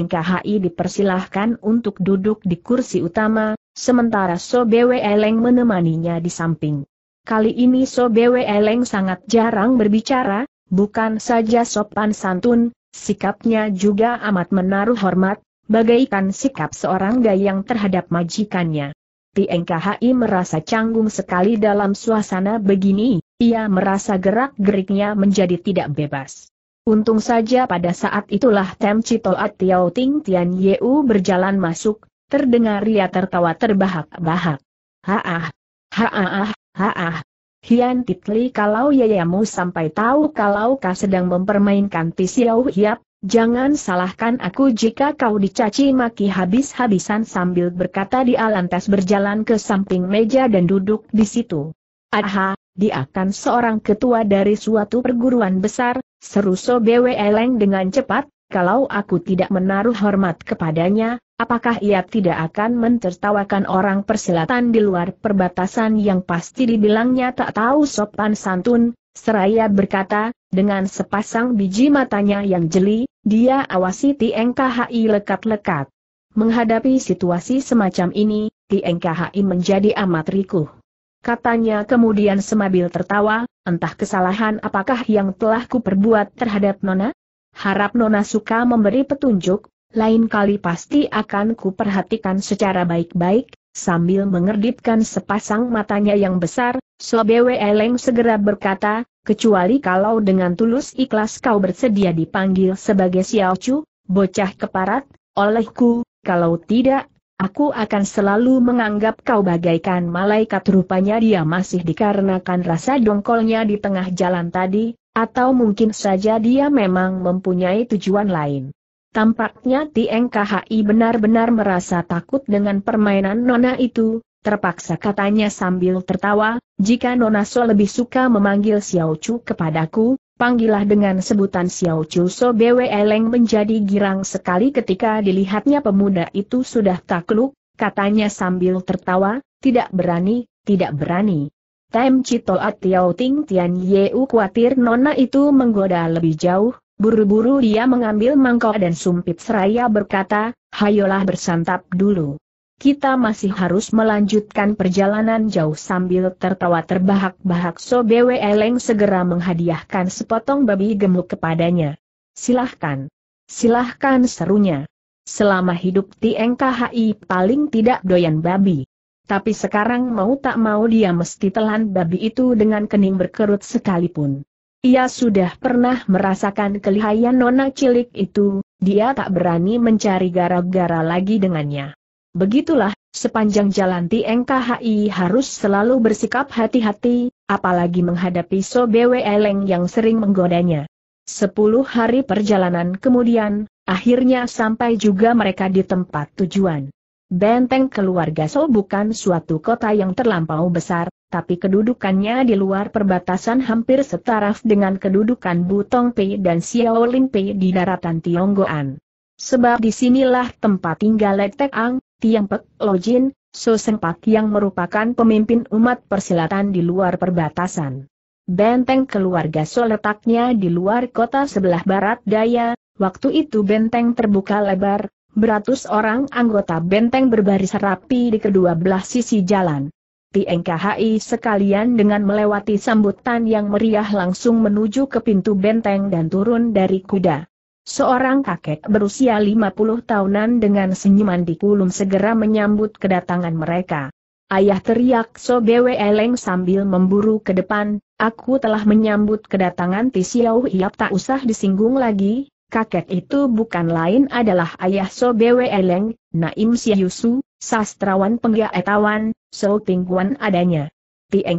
dipersilahkan untuk duduk di kursi utama, sementara Sobewe Eleng menemaninya di samping. Kali ini Sobewe Eleng sangat jarang berbicara, bukan saja sopan santun, sikapnya juga amat menaruh hormat, bagaikan sikap seorang gayang terhadap majikannya. PNKHI merasa canggung sekali dalam suasana begini, ia merasa gerak-geriknya menjadi tidak bebas. Untung saja pada saat itulah Tem Cito Tiao Ting Tian Yeu berjalan masuk, Terdengar ria tertawa terbahak-bahak. Haah, haah, haah. Hian Titli kalau yayamu sampai tahu kalau kau sedang mempermainkan Tisiau Hiap, jangan salahkan aku jika kau dicaci maki habis-habisan sambil berkata dia lantas berjalan ke samping meja dan duduk di situ. Aha, dia akan seorang ketua dari suatu perguruan besar, seru Sobewe Eleng dengan cepat, kalau aku tidak menaruh hormat kepadanya, Apakah ia tidak akan mencertawakan orang persilatan di luar perbatasan yang pasti dibilangnya tak tahu sopan santun? Seraya berkata, dengan sepasang biji matanya yang jeli, dia awasi TNKHI lekat-lekat. Menghadapi situasi semacam ini, TNKHI menjadi amat rikuh. Katanya kemudian semabil tertawa, entah kesalahan apakah yang telah kuperbuat terhadap Nona? Harap Nona suka memberi petunjuk, lain kali pasti akan kuperhatikan secara baik-baik, sambil mengerdipkan sepasang matanya yang besar, Sobewe Eleng segera berkata, kecuali kalau dengan tulus ikhlas kau bersedia dipanggil sebagai Xiaochu, bocah keparat, olehku, kalau tidak, aku akan selalu menganggap kau bagaikan malaikat rupanya dia masih dikarenakan rasa dongkolnya di tengah jalan tadi, atau mungkin saja dia memang mempunyai tujuan lain. Tampaknya Tieng KHI benar-benar merasa takut dengan permainan Nona itu, terpaksa katanya sambil tertawa, jika Nona So lebih suka memanggil Xiao Chu kepadaku, panggillah dengan sebutan Xiao Chu So Bwe Eleng menjadi girang sekali ketika dilihatnya pemuda itu sudah takluk, katanya sambil tertawa, tidak berani, tidak berani. Tem Chitoat Tiao Ting Tian Yeu khawatir Nona itu menggoda lebih jauh, Buru-buru dia mengambil mangkok dan sumpit seraya berkata, hayolah bersantap dulu. Kita masih harus melanjutkan perjalanan jauh sambil tertawa terbahak-bahak so Bwe Eleng segera menghadiahkan sepotong babi gemuk kepadanya. Silahkan. Silahkan serunya. Selama hidup TNKHI paling tidak doyan babi. Tapi sekarang mau tak mau dia mesti telan babi itu dengan kening berkerut sekalipun. Ia sudah pernah merasakan kelihayan nona cilik itu, dia tak berani mencari gara-gara lagi dengannya. Begitulah, sepanjang jalan TNKHI harus selalu bersikap hati-hati, apalagi menghadapi So Eleng yang sering menggodanya. Sepuluh hari perjalanan kemudian, akhirnya sampai juga mereka di tempat tujuan. Benteng keluarga Sol bukan suatu kota yang terlampau besar, tapi kedudukannya di luar perbatasan hampir setaraf dengan kedudukan Butong Pei dan Xiaolin Pei di daratan Tionggoan. Sebab disinilah tempat tinggal Letek Ang, Tiang Pek, Lojin, So Seng Pak yang merupakan pemimpin umat persilatan di luar perbatasan. Benteng keluarga Sol letaknya di luar kota sebelah barat daya, waktu itu benteng terbuka lebar, beratus orang anggota benteng berbaris rapi di kedua belah sisi jalan. TNKHI sekalian dengan melewati sambutan yang meriah langsung menuju ke pintu benteng dan turun dari kuda. Seorang kakek berusia 50 tahunan dengan senyuman di kulum segera menyambut kedatangan mereka. Ayah teriak So Eleng sambil memburu ke depan, aku telah menyambut kedatangan Tisiau Iap tak usah disinggung lagi, kakek itu bukan lain adalah ayah Sobewe Eleng, Naim Siayusu, sastrawan penggiatawan, So Pingguan adanya. Tieng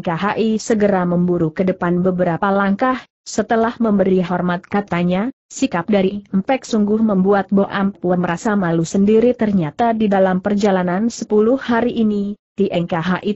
segera memburu ke depan beberapa langkah, setelah memberi hormat katanya, sikap dari Empek sungguh membuat Bo Puan merasa malu sendiri ternyata di dalam perjalanan 10 hari ini, Tieng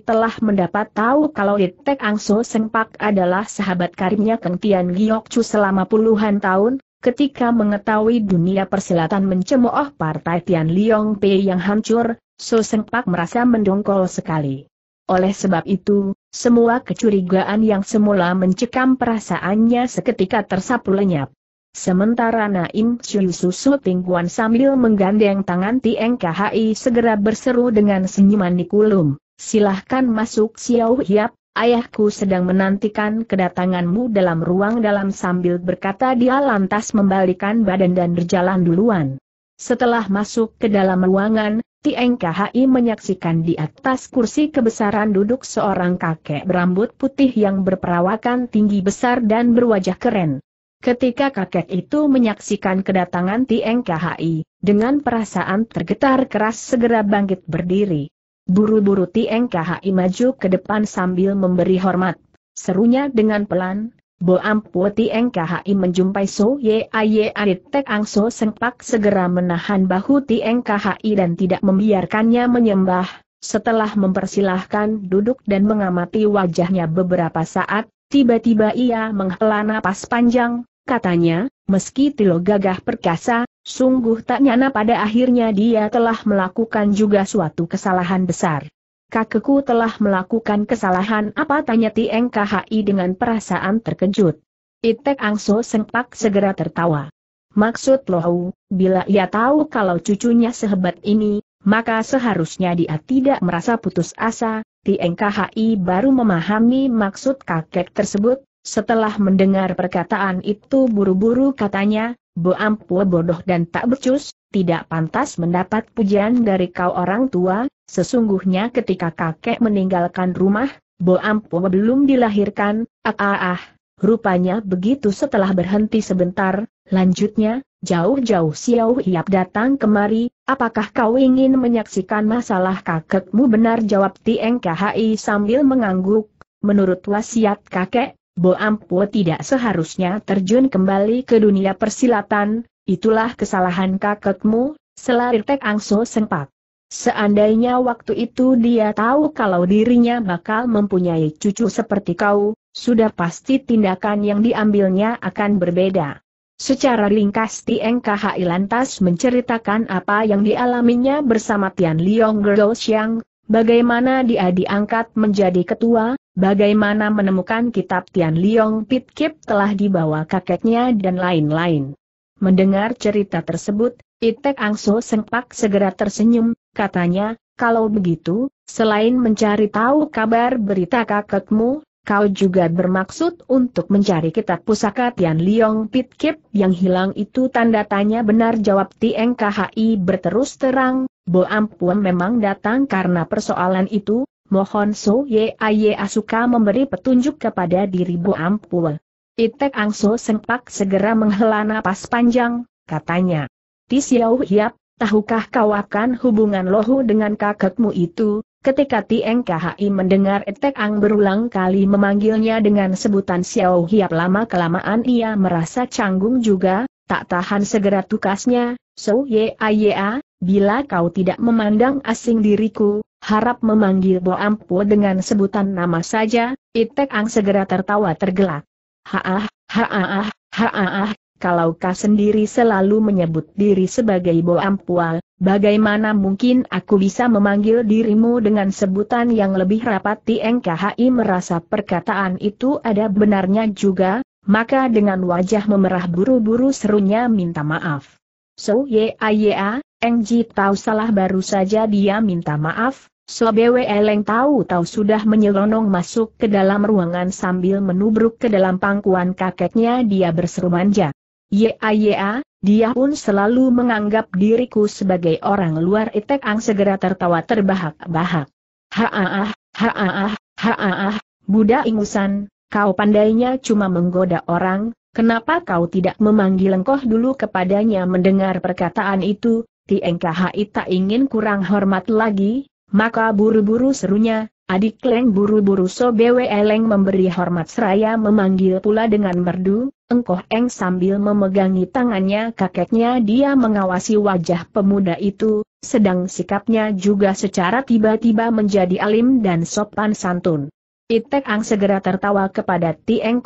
telah mendapat tahu kalau Ditek Angso Sengpak adalah sahabat karibnya Keng Tian Giok Chu selama puluhan tahun, ketika mengetahui dunia persilatan mencemooh partai Tian Liong Pei yang hancur, So Seng Pak merasa mendongkol sekali. Oleh sebab itu, semua kecurigaan yang semula mencekam perasaannya seketika tersapu lenyap. Sementara Naim Chiu Susu Tingguan sambil menggandeng tangan Tieng KHI segera berseru dengan senyuman Nikulum, silahkan masuk Xiao Hiap, Ayahku sedang menantikan kedatanganmu dalam ruang dalam sambil berkata dia lantas membalikan badan dan berjalan duluan. Setelah masuk ke dalam ruangan, Tieng KHI menyaksikan di atas kursi kebesaran duduk seorang kakek berambut putih yang berperawakan tinggi besar dan berwajah keren. Ketika kakek itu menyaksikan kedatangan Tieng KHI, dengan perasaan tergetar keras segera bangkit berdiri. Buru-buru Tieng KHI maju ke depan sambil memberi hormat. Serunya dengan pelan, Bo Ampu Tieng KHI menjumpai So Ye Aye Arit Tek Ang So Sengpak segera menahan bahu Tieng KHI dan tidak membiarkannya menyembah. Setelah mempersilahkan duduk dan mengamati wajahnya beberapa saat, tiba-tiba ia menghela napas panjang, katanya, meski Tilo gagah perkasa, Sungguh tak nyana pada akhirnya dia telah melakukan juga suatu kesalahan besar. Kakekku telah melakukan kesalahan apa tanya Tieng KHI dengan perasaan terkejut. Itek Angso sempak segera tertawa. Maksud Lohu, bila ia tahu kalau cucunya sehebat ini, maka seharusnya dia tidak merasa putus asa, Tieng KHI baru memahami maksud kakek tersebut, setelah mendengar perkataan itu buru-buru katanya, Boampu bodoh dan tak becus, tidak pantas mendapat pujian dari kau orang tua, sesungguhnya ketika kakek meninggalkan rumah, Boampu belum dilahirkan, ah ah ah, rupanya begitu setelah berhenti sebentar, lanjutnya, jauh-jauh siau Hiap datang kemari, apakah kau ingin menyaksikan masalah kakekmu benar jawab Tieng KHI sambil mengangguk, menurut wasiat kakek, Bo Boampo tidak seharusnya terjun kembali ke dunia persilatan, itulah kesalahan kakekmu, selarir Tek Angso sempat. Seandainya waktu itu dia tahu kalau dirinya bakal mempunyai cucu seperti kau, sudah pasti tindakan yang diambilnya akan berbeda. Secara ringkas Tieng Kha lantas menceritakan apa yang dialaminya bersama Tian Liong Gerdos yang Bagaimana dia diangkat menjadi ketua, bagaimana menemukan kitab Tian Liong Pit Kip telah dibawa kakeknya dan lain-lain. Mendengar cerita tersebut, Itek Angso sempak segera tersenyum, katanya, kalau begitu, selain mencari tahu kabar berita kakekmu, Kau juga bermaksud untuk mencari kitab pusaka Tian Liong Pit Kip yang hilang itu tanda tanya benar jawab Tieng KHI berterus terang, Bo Ampun memang datang karena persoalan itu, mohon So Ye Aye Asuka memberi petunjuk kepada diri Bo Ampuan. Itek Angso sempak segera menghela napas panjang, katanya. Tisiau Hiap, tahukah kau akan hubungan lohu dengan kakekmu itu, Ketika Tieng KHI mendengar Etek Ang berulang kali memanggilnya dengan sebutan Xiao Hiap lama-kelamaan ia merasa canggung juga, tak tahan segera tukasnya, So Ye Aye bila kau tidak memandang asing diriku, harap memanggil Bo Ampu dengan sebutan nama saja, Itek Ang segera tertawa tergelak. Haah, haah, haah, kalau kau sendiri selalu menyebut diri sebagai Bo Boampual, bagaimana mungkin aku bisa memanggil dirimu dengan sebutan yang lebih rapat TNKHI merasa perkataan itu ada benarnya juga, maka dengan wajah memerah buru-buru serunya minta maaf. So ye ya, Eng Ji tahu salah baru saja dia minta maaf, So Bwe Eleng tahu-tahu sudah menyelonong masuk ke dalam ruangan sambil menubruk ke dalam pangkuan kakeknya dia berseru manja. Ya, ya, dia pun selalu menganggap diriku sebagai orang luar Itek Ang segera tertawa terbahak-bahak. Haaah, haaah, haaah, Buddha Ingusan, kau pandainya cuma menggoda orang, kenapa kau tidak memanggil engkau dulu kepadanya mendengar perkataan itu, Tieng tak ingin kurang hormat lagi, maka buru-buru serunya, Adik Leng buru-buru Sobewe Eleng memberi hormat seraya memanggil pula dengan merdu, engkoh eng sambil memegangi tangannya kakeknya dia mengawasi wajah pemuda itu, sedang sikapnya juga secara tiba-tiba menjadi alim dan sopan santun. Itek Ang segera tertawa kepada Tieng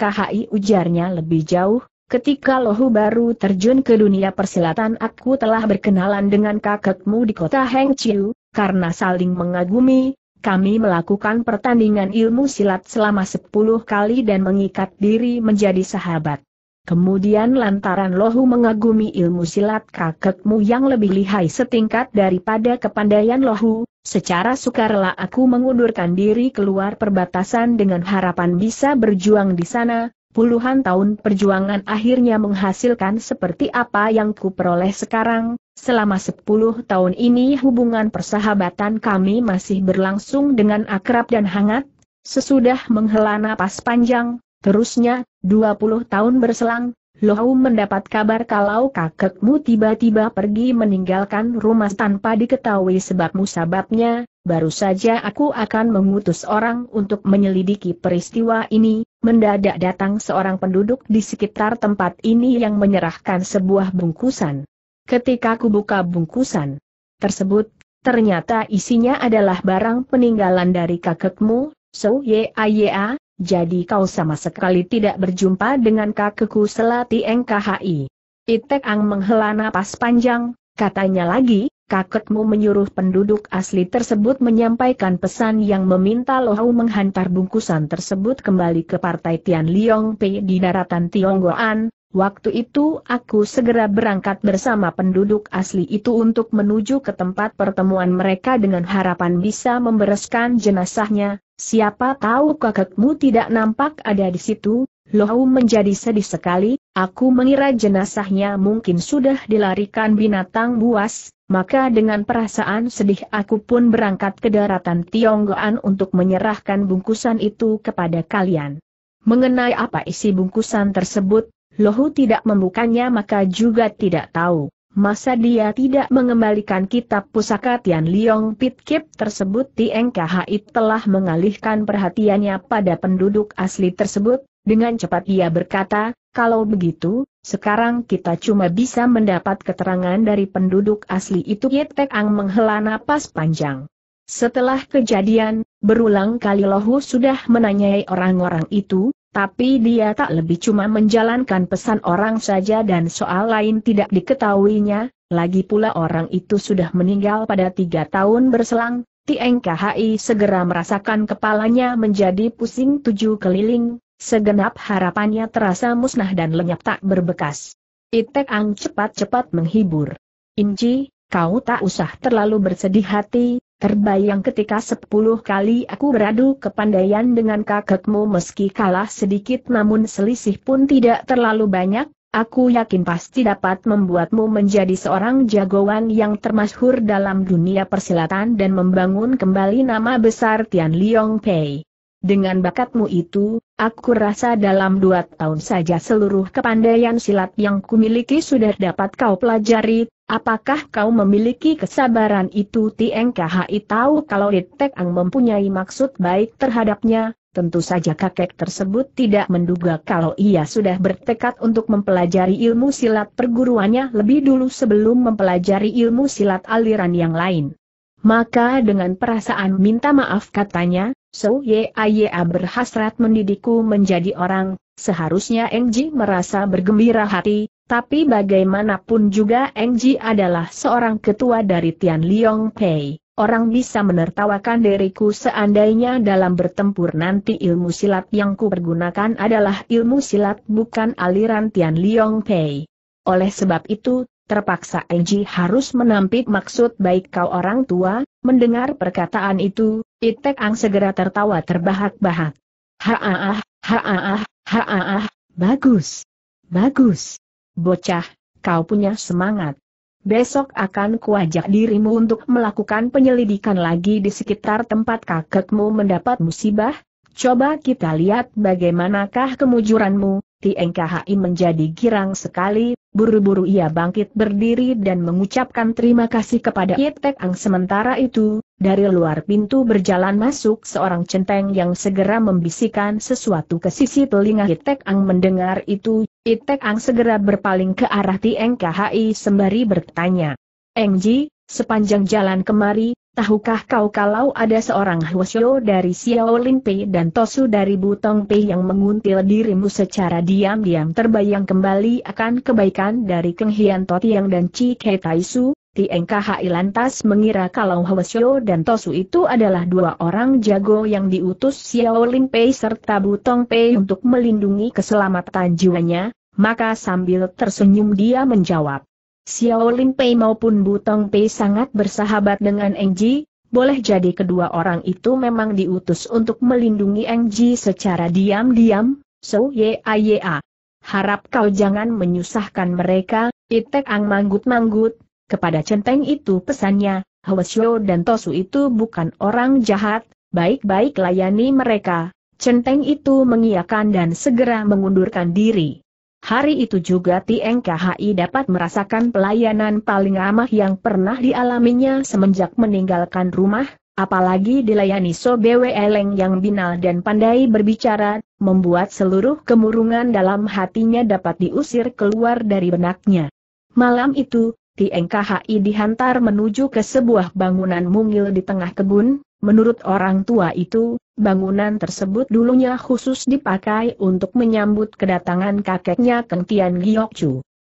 ujarnya lebih jauh, ketika Lohu baru terjun ke dunia persilatan aku telah berkenalan dengan kakekmu di kota Heng Chiu, karena saling mengagumi, kami melakukan pertandingan ilmu silat selama sepuluh kali dan mengikat diri menjadi sahabat. Kemudian lantaran Lohu mengagumi ilmu silat kakekmu yang lebih lihai setingkat daripada kepandaian Lohu, secara sukarela aku mengundurkan diri keluar perbatasan dengan harapan bisa berjuang di sana, puluhan tahun perjuangan akhirnya menghasilkan seperti apa yang kuperoleh sekarang, selama sepuluh tahun ini hubungan persahabatan kami masih berlangsung dengan akrab dan hangat, sesudah menghela napas panjang, terusnya, dua puluh tahun berselang, Lohau mendapat kabar kalau kakekmu tiba-tiba pergi meninggalkan rumah tanpa diketahui sebab musababnya, baru saja aku akan mengutus orang untuk menyelidiki peristiwa ini, mendadak datang seorang penduduk di sekitar tempat ini yang menyerahkan sebuah bungkusan. Ketika aku buka bungkusan tersebut, ternyata isinya adalah barang peninggalan dari kakekmu, So Yaya, jadi kau sama sekali tidak berjumpa dengan kakekku Selati NKHI. Itek Ang menghela napas panjang, katanya lagi, kakekmu menyuruh penduduk asli tersebut menyampaikan pesan yang meminta Lohau menghantar bungkusan tersebut kembali ke partai Tian Liong Pei di daratan Tionggoan. Waktu itu aku segera berangkat bersama penduduk asli itu untuk menuju ke tempat pertemuan mereka dengan harapan bisa membereskan jenazahnya, Siapa tahu kakekmu tidak nampak ada di situ, Lohau menjadi sedih sekali, aku mengira jenazahnya mungkin sudah dilarikan binatang buas, maka dengan perasaan sedih aku pun berangkat ke daratan Tionggoan untuk menyerahkan bungkusan itu kepada kalian. Mengenai apa isi bungkusan tersebut, Lohu tidak membukanya maka juga tidak tahu. Masa dia tidak mengembalikan kitab pusaka Tian Liong Pit tersebut Tieng Khai telah mengalihkan perhatiannya pada penduduk asli tersebut, dengan cepat ia berkata, kalau begitu, sekarang kita cuma bisa mendapat keterangan dari penduduk asli itu Yitek Ang menghela napas panjang. Setelah kejadian, berulang kali Lohu sudah menanyai orang-orang itu, tapi dia tak lebih cuma menjalankan pesan orang saja dan soal lain tidak diketahuinya, lagi pula orang itu sudah meninggal pada tiga tahun berselang, Tieng Khai segera merasakan kepalanya menjadi pusing tujuh keliling, segenap harapannya terasa musnah dan lenyap tak berbekas. Itek Ang cepat-cepat menghibur. Inci, kau tak usah terlalu bersedih hati, Terbayang ketika sepuluh kali aku beradu kepandaian dengan kakekmu meski kalah sedikit namun selisih pun tidak terlalu banyak, aku yakin pasti dapat membuatmu menjadi seorang jagoan yang termasyhur dalam dunia persilatan dan membangun kembali nama besar Tian Liong Pei. Dengan bakatmu itu, aku rasa dalam dua tahun saja seluruh kepandaian silat yang kumiliki sudah dapat kau pelajari, apakah kau memiliki kesabaran itu Tiengkahi tahu kalau Detek Ang mempunyai maksud baik terhadapnya, tentu saja kakek tersebut tidak menduga kalau ia sudah bertekad untuk mempelajari ilmu silat perguruannya lebih dulu sebelum mempelajari ilmu silat aliran yang lain. Maka dengan perasaan minta maaf katanya, So Ye A berhasrat mendidikku menjadi orang, seharusnya Engji merasa bergembira hati, tapi bagaimanapun juga Engji adalah seorang ketua dari Tian Liong Pei. Orang bisa menertawakan diriku seandainya dalam bertempur nanti ilmu silat yang kupergunakan adalah ilmu silat bukan aliran Tian Liong Pei. Oleh sebab itu, Terpaksa Eji harus menampik maksud baik kau orang tua, mendengar perkataan itu, Itek Ang segera tertawa terbahak-bahak. Haah, haah, haah, bagus. Bagus. Bocah, kau punya semangat. Besok akan kuajak dirimu untuk melakukan penyelidikan lagi di sekitar tempat kakekmu mendapat musibah. Coba kita lihat bagaimanakah kemujuranmu, Tieng Kahai menjadi girang sekali, buru-buru ia bangkit berdiri dan mengucapkan terima kasih kepada Yitek Ang sementara itu, dari luar pintu berjalan masuk seorang centeng yang segera membisikkan sesuatu ke sisi telinga Yitek Ang mendengar itu, Yitek Ang segera berpaling ke arah Tieng Kahai sembari bertanya. Engji, Sepanjang jalan kemari, tahukah kau kalau ada seorang Huosyo dari Xiaolin Pei dan Tosu dari Butong Pei yang menguntil dirimu secara diam-diam terbayang kembali akan kebaikan dari Keng Hian Totiang dan Chi Ke Taisu, Tieng KHI lantas mengira kalau Huosyo dan Tosu itu adalah dua orang jago yang diutus Xiaolin Pei serta Butong Pei untuk melindungi keselamatan jiwanya, maka sambil tersenyum dia menjawab. Xiao Lin Pei maupun Butong Pei sangat bersahabat dengan Eng Ji, boleh jadi kedua orang itu memang diutus untuk melindungi Eng Ji secara diam-diam, so ye a ye a. Harap kau jangan menyusahkan mereka, Itek Ang manggut-manggut, kepada centeng itu pesannya, Xiao dan Tosu itu bukan orang jahat, baik-baik layani mereka. Centeng itu mengiakan dan segera mengundurkan diri. Hari itu juga TNKHI dapat merasakan pelayanan paling ramah yang pernah dialaminya semenjak meninggalkan rumah, apalagi dilayani Sobewe Eleng yang binal dan pandai berbicara, membuat seluruh kemurungan dalam hatinya dapat diusir keluar dari benaknya. Malam itu, TNKHI dihantar menuju ke sebuah bangunan mungil di tengah kebun, menurut orang tua itu, Bangunan tersebut dulunya khusus dipakai untuk menyambut kedatangan kakeknya Keng Tian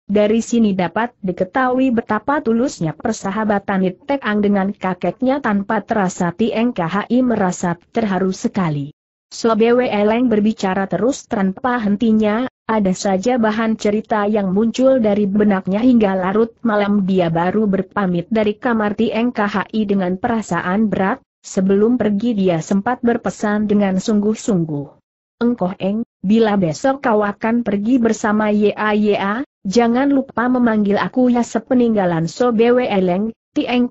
Dari sini dapat diketahui betapa tulusnya persahabatan Itek Ang dengan kakeknya tanpa terasa Tieng KHI merasa terharu sekali. Sobewe Eleng berbicara terus tanpa hentinya, ada saja bahan cerita yang muncul dari benaknya hingga larut malam dia baru berpamit dari kamar Tieng KHI dengan perasaan berat, Sebelum pergi dia sempat berpesan dengan sungguh-sungguh. Engkoh Eng, bila besok kau akan pergi bersama YAYA, jangan lupa memanggil aku ya sepeninggalan So Bwe Eleng, Tieng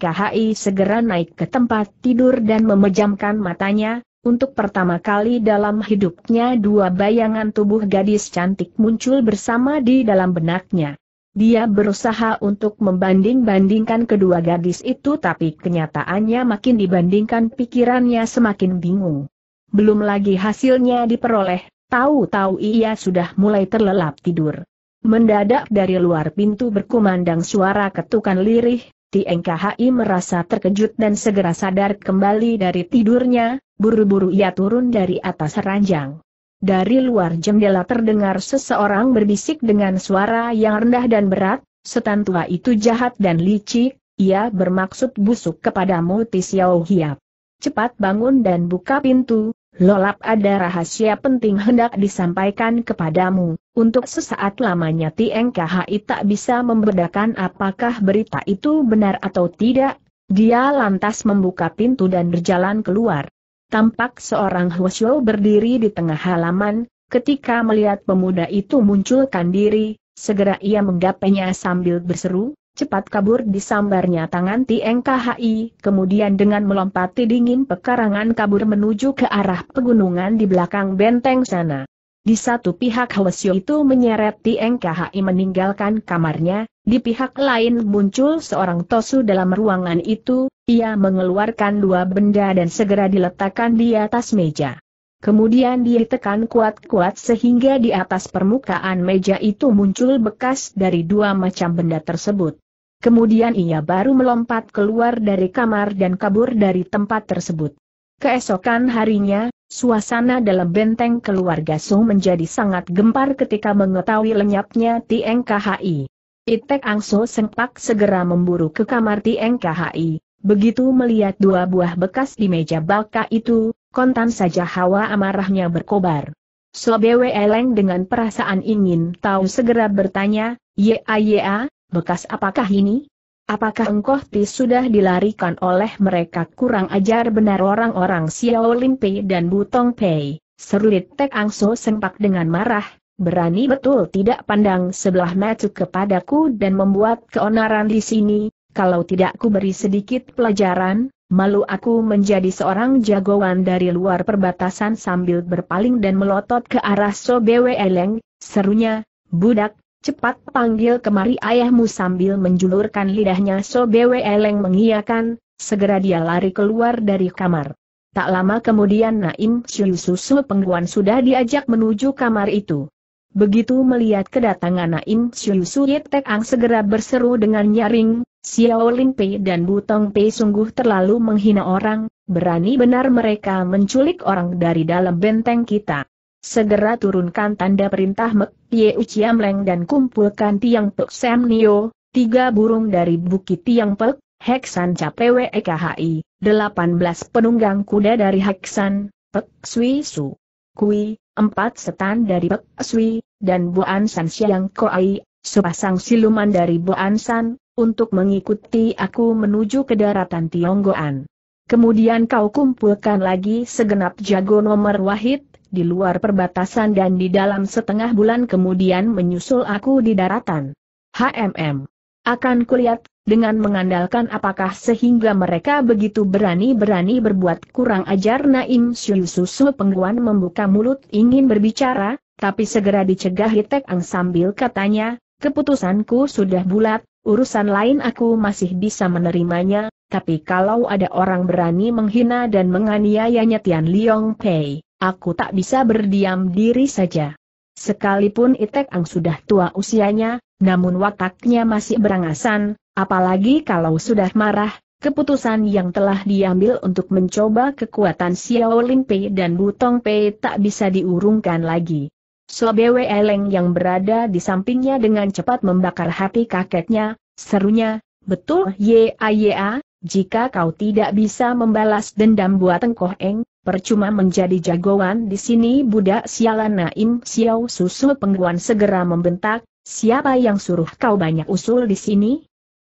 segera naik ke tempat tidur dan memejamkan matanya, untuk pertama kali dalam hidupnya dua bayangan tubuh gadis cantik muncul bersama di dalam benaknya. Dia berusaha untuk membanding-bandingkan kedua gadis itu tapi kenyataannya makin dibandingkan pikirannya semakin bingung. Belum lagi hasilnya diperoleh, tahu-tahu ia sudah mulai terlelap tidur. Mendadak dari luar pintu berkumandang suara ketukan lirih, TNKHI merasa terkejut dan segera sadar kembali dari tidurnya, buru-buru ia turun dari atas ranjang. Dari luar jendela terdengar seseorang berbisik dengan suara yang rendah dan berat, setan tua itu jahat dan licik, ia bermaksud busuk kepadamu Tisiau Hiap. Cepat bangun dan buka pintu, Lolap ada rahasia penting hendak disampaikan kepadamu, untuk sesaat lamanya TNKHI tak bisa membedakan apakah berita itu benar atau tidak, dia lantas membuka pintu dan berjalan keluar. Tampak seorang Huosyo berdiri di tengah halaman, ketika melihat pemuda itu munculkan diri, segera ia menggapainya sambil berseru, cepat kabur disambarnya tangan TNKHI, kemudian dengan melompati dingin pekarangan kabur menuju ke arah pegunungan di belakang benteng sana. Di satu pihak Hwasyo itu menyeret Tieng KHI meninggalkan kamarnya, di pihak lain muncul seorang Tosu dalam ruangan itu, ia mengeluarkan dua benda dan segera diletakkan di atas meja. Kemudian dia tekan kuat-kuat sehingga di atas permukaan meja itu muncul bekas dari dua macam benda tersebut. Kemudian ia baru melompat keluar dari kamar dan kabur dari tempat tersebut. Keesokan harinya, Suasana dalam benteng keluarga Sung menjadi sangat gempar ketika mengetahui lenyapnya TNKHI. Itek Angso sempak segera memburu ke kamar TNKHI. Begitu melihat dua buah bekas di meja baka itu, kontan saja hawa amarahnya berkobar. Sobewe eleng dengan perasaan ingin tahu segera bertanya, Ya ya, bekas apakah ini? Apakah engkau sudah dilarikan oleh mereka kurang ajar benar orang-orang Xiao Pei dan Butong Pei? Serulit Tek Angso sempak dengan marah, berani betul tidak pandang sebelah mata kepadaku dan membuat keonaran di sini, kalau tidak ku beri sedikit pelajaran, malu aku menjadi seorang jagoan dari luar perbatasan sambil berpaling dan melotot ke arah So Bwe Eleng, serunya, budak, Cepat panggil kemari ayahmu sambil menjulurkan lidahnya Sobewe Eleng mengiyakan, segera dia lari keluar dari kamar. Tak lama kemudian Naim Susu pengguan sudah diajak menuju kamar itu. Begitu melihat kedatangan Naim Syuyusu Tek Ang segera berseru dengan nyaring, Xiao Lin Pei dan Butong Pei sungguh terlalu menghina orang, berani benar mereka menculik orang dari dalam benteng kita. Segera turunkan tanda perintah Mek Ye leng dan kumpulkan Tiang Pek Sam Nio, tiga burung dari Bukit Tiang Pek, Heksan Capewe EKHI, 18 penunggang kuda dari Heksan, Pek Sui Su. Kui, empat setan dari Pek Sui, dan Buan San Siang Koai, sepasang siluman dari Buan San, untuk mengikuti aku menuju ke daratan Tionggoan. Kemudian kau kumpulkan lagi segenap jago nomor wahid, di luar perbatasan dan di dalam setengah bulan kemudian menyusul aku di daratan. HMM. Akan kulihat, dengan mengandalkan apakah sehingga mereka begitu berani-berani berbuat kurang ajar Naim Susu pengguan membuka mulut ingin berbicara, tapi segera dicegah Hitek Ang sambil katanya, keputusanku sudah bulat, urusan lain aku masih bisa menerimanya, tapi kalau ada orang berani menghina dan menganiayanya Tian Liong Pei, Aku tak bisa berdiam diri saja. Sekalipun Itek Ang sudah tua usianya, namun wataknya masih berangasan, apalagi kalau sudah marah, keputusan yang telah diambil untuk mencoba kekuatan Xiao Ling Pei dan Butong Pei tak bisa diurungkan lagi. Sobewe Eleng yang berada di sampingnya dengan cepat membakar hati kakeknya, serunya, betul ya ya, jika kau tidak bisa membalas dendam buat Tengkoh Eng, percuma menjadi jagoan di sini budak sialan Naim Xiao Susu pengguan segera membentak, siapa yang suruh kau banyak usul di sini?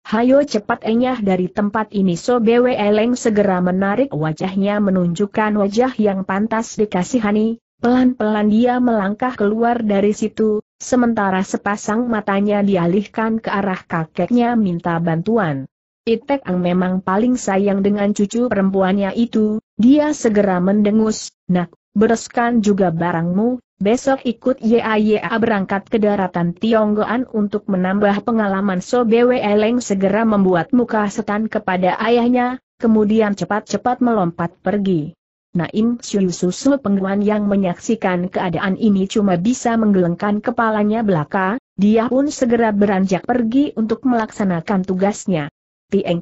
Hayo cepat enyah dari tempat ini So BW Eleng segera menarik wajahnya menunjukkan wajah yang pantas dikasihani, pelan-pelan dia melangkah keluar dari situ, sementara sepasang matanya dialihkan ke arah kakeknya minta bantuan. Itek Ang memang paling sayang dengan cucu perempuannya itu, dia segera mendengus, nak, bereskan juga barangmu, besok ikut YAYA berangkat ke daratan Tionggoan untuk menambah pengalaman So Bwe Eleng segera membuat muka setan kepada ayahnya, kemudian cepat-cepat melompat pergi. Naim Susul pengguan yang menyaksikan keadaan ini cuma bisa menggelengkan kepalanya belaka, dia pun segera beranjak pergi untuk melaksanakan tugasnya. Tieng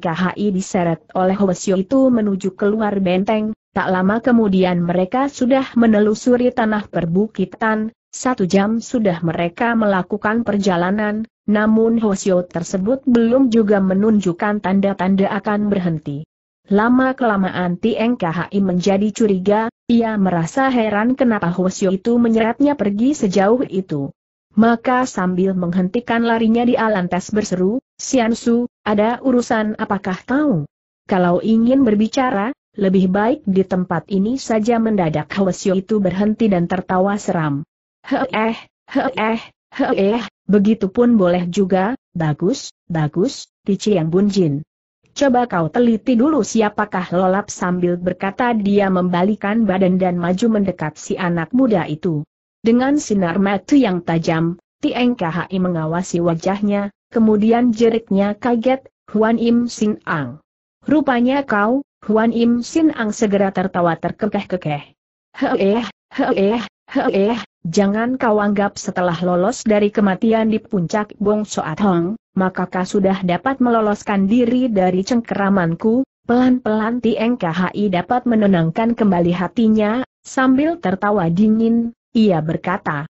diseret oleh Hwasyo itu menuju keluar benteng, tak lama kemudian mereka sudah menelusuri tanah perbukitan, satu jam sudah mereka melakukan perjalanan, namun Hwasyo tersebut belum juga menunjukkan tanda-tanda akan berhenti. Lama-kelamaan Tieng menjadi curiga, ia merasa heran kenapa Hwasyo itu menyeretnya pergi sejauh itu. Maka sambil menghentikan larinya di alantas berseru, Sian Su, ada urusan apakah kau? Kalau ingin berbicara, lebih baik di tempat ini saja mendadak Hwasyo itu berhenti dan tertawa seram. Heeh, heeh, heeh, begitupun boleh juga, bagus, bagus, Tici yang bunjin. Coba kau teliti dulu siapakah lolap sambil berkata dia membalikan badan dan maju mendekat si anak muda itu. Dengan sinar mata yang tajam, Tieng KHI mengawasi wajahnya, Kemudian jeriknya kaget, Huan Im Sin Ang. Rupanya kau, Huan Im Sin Ang segera tertawa terkekeh-kekeh. Heeh, heeh, heeh, jangan kau anggap setelah lolos dari kematian di puncak Bong Soat Hong, maka kau sudah dapat meloloskan diri dari cengkeramanku, pelan-pelan Tieng KHI dapat menenangkan kembali hatinya, sambil tertawa dingin, ia berkata,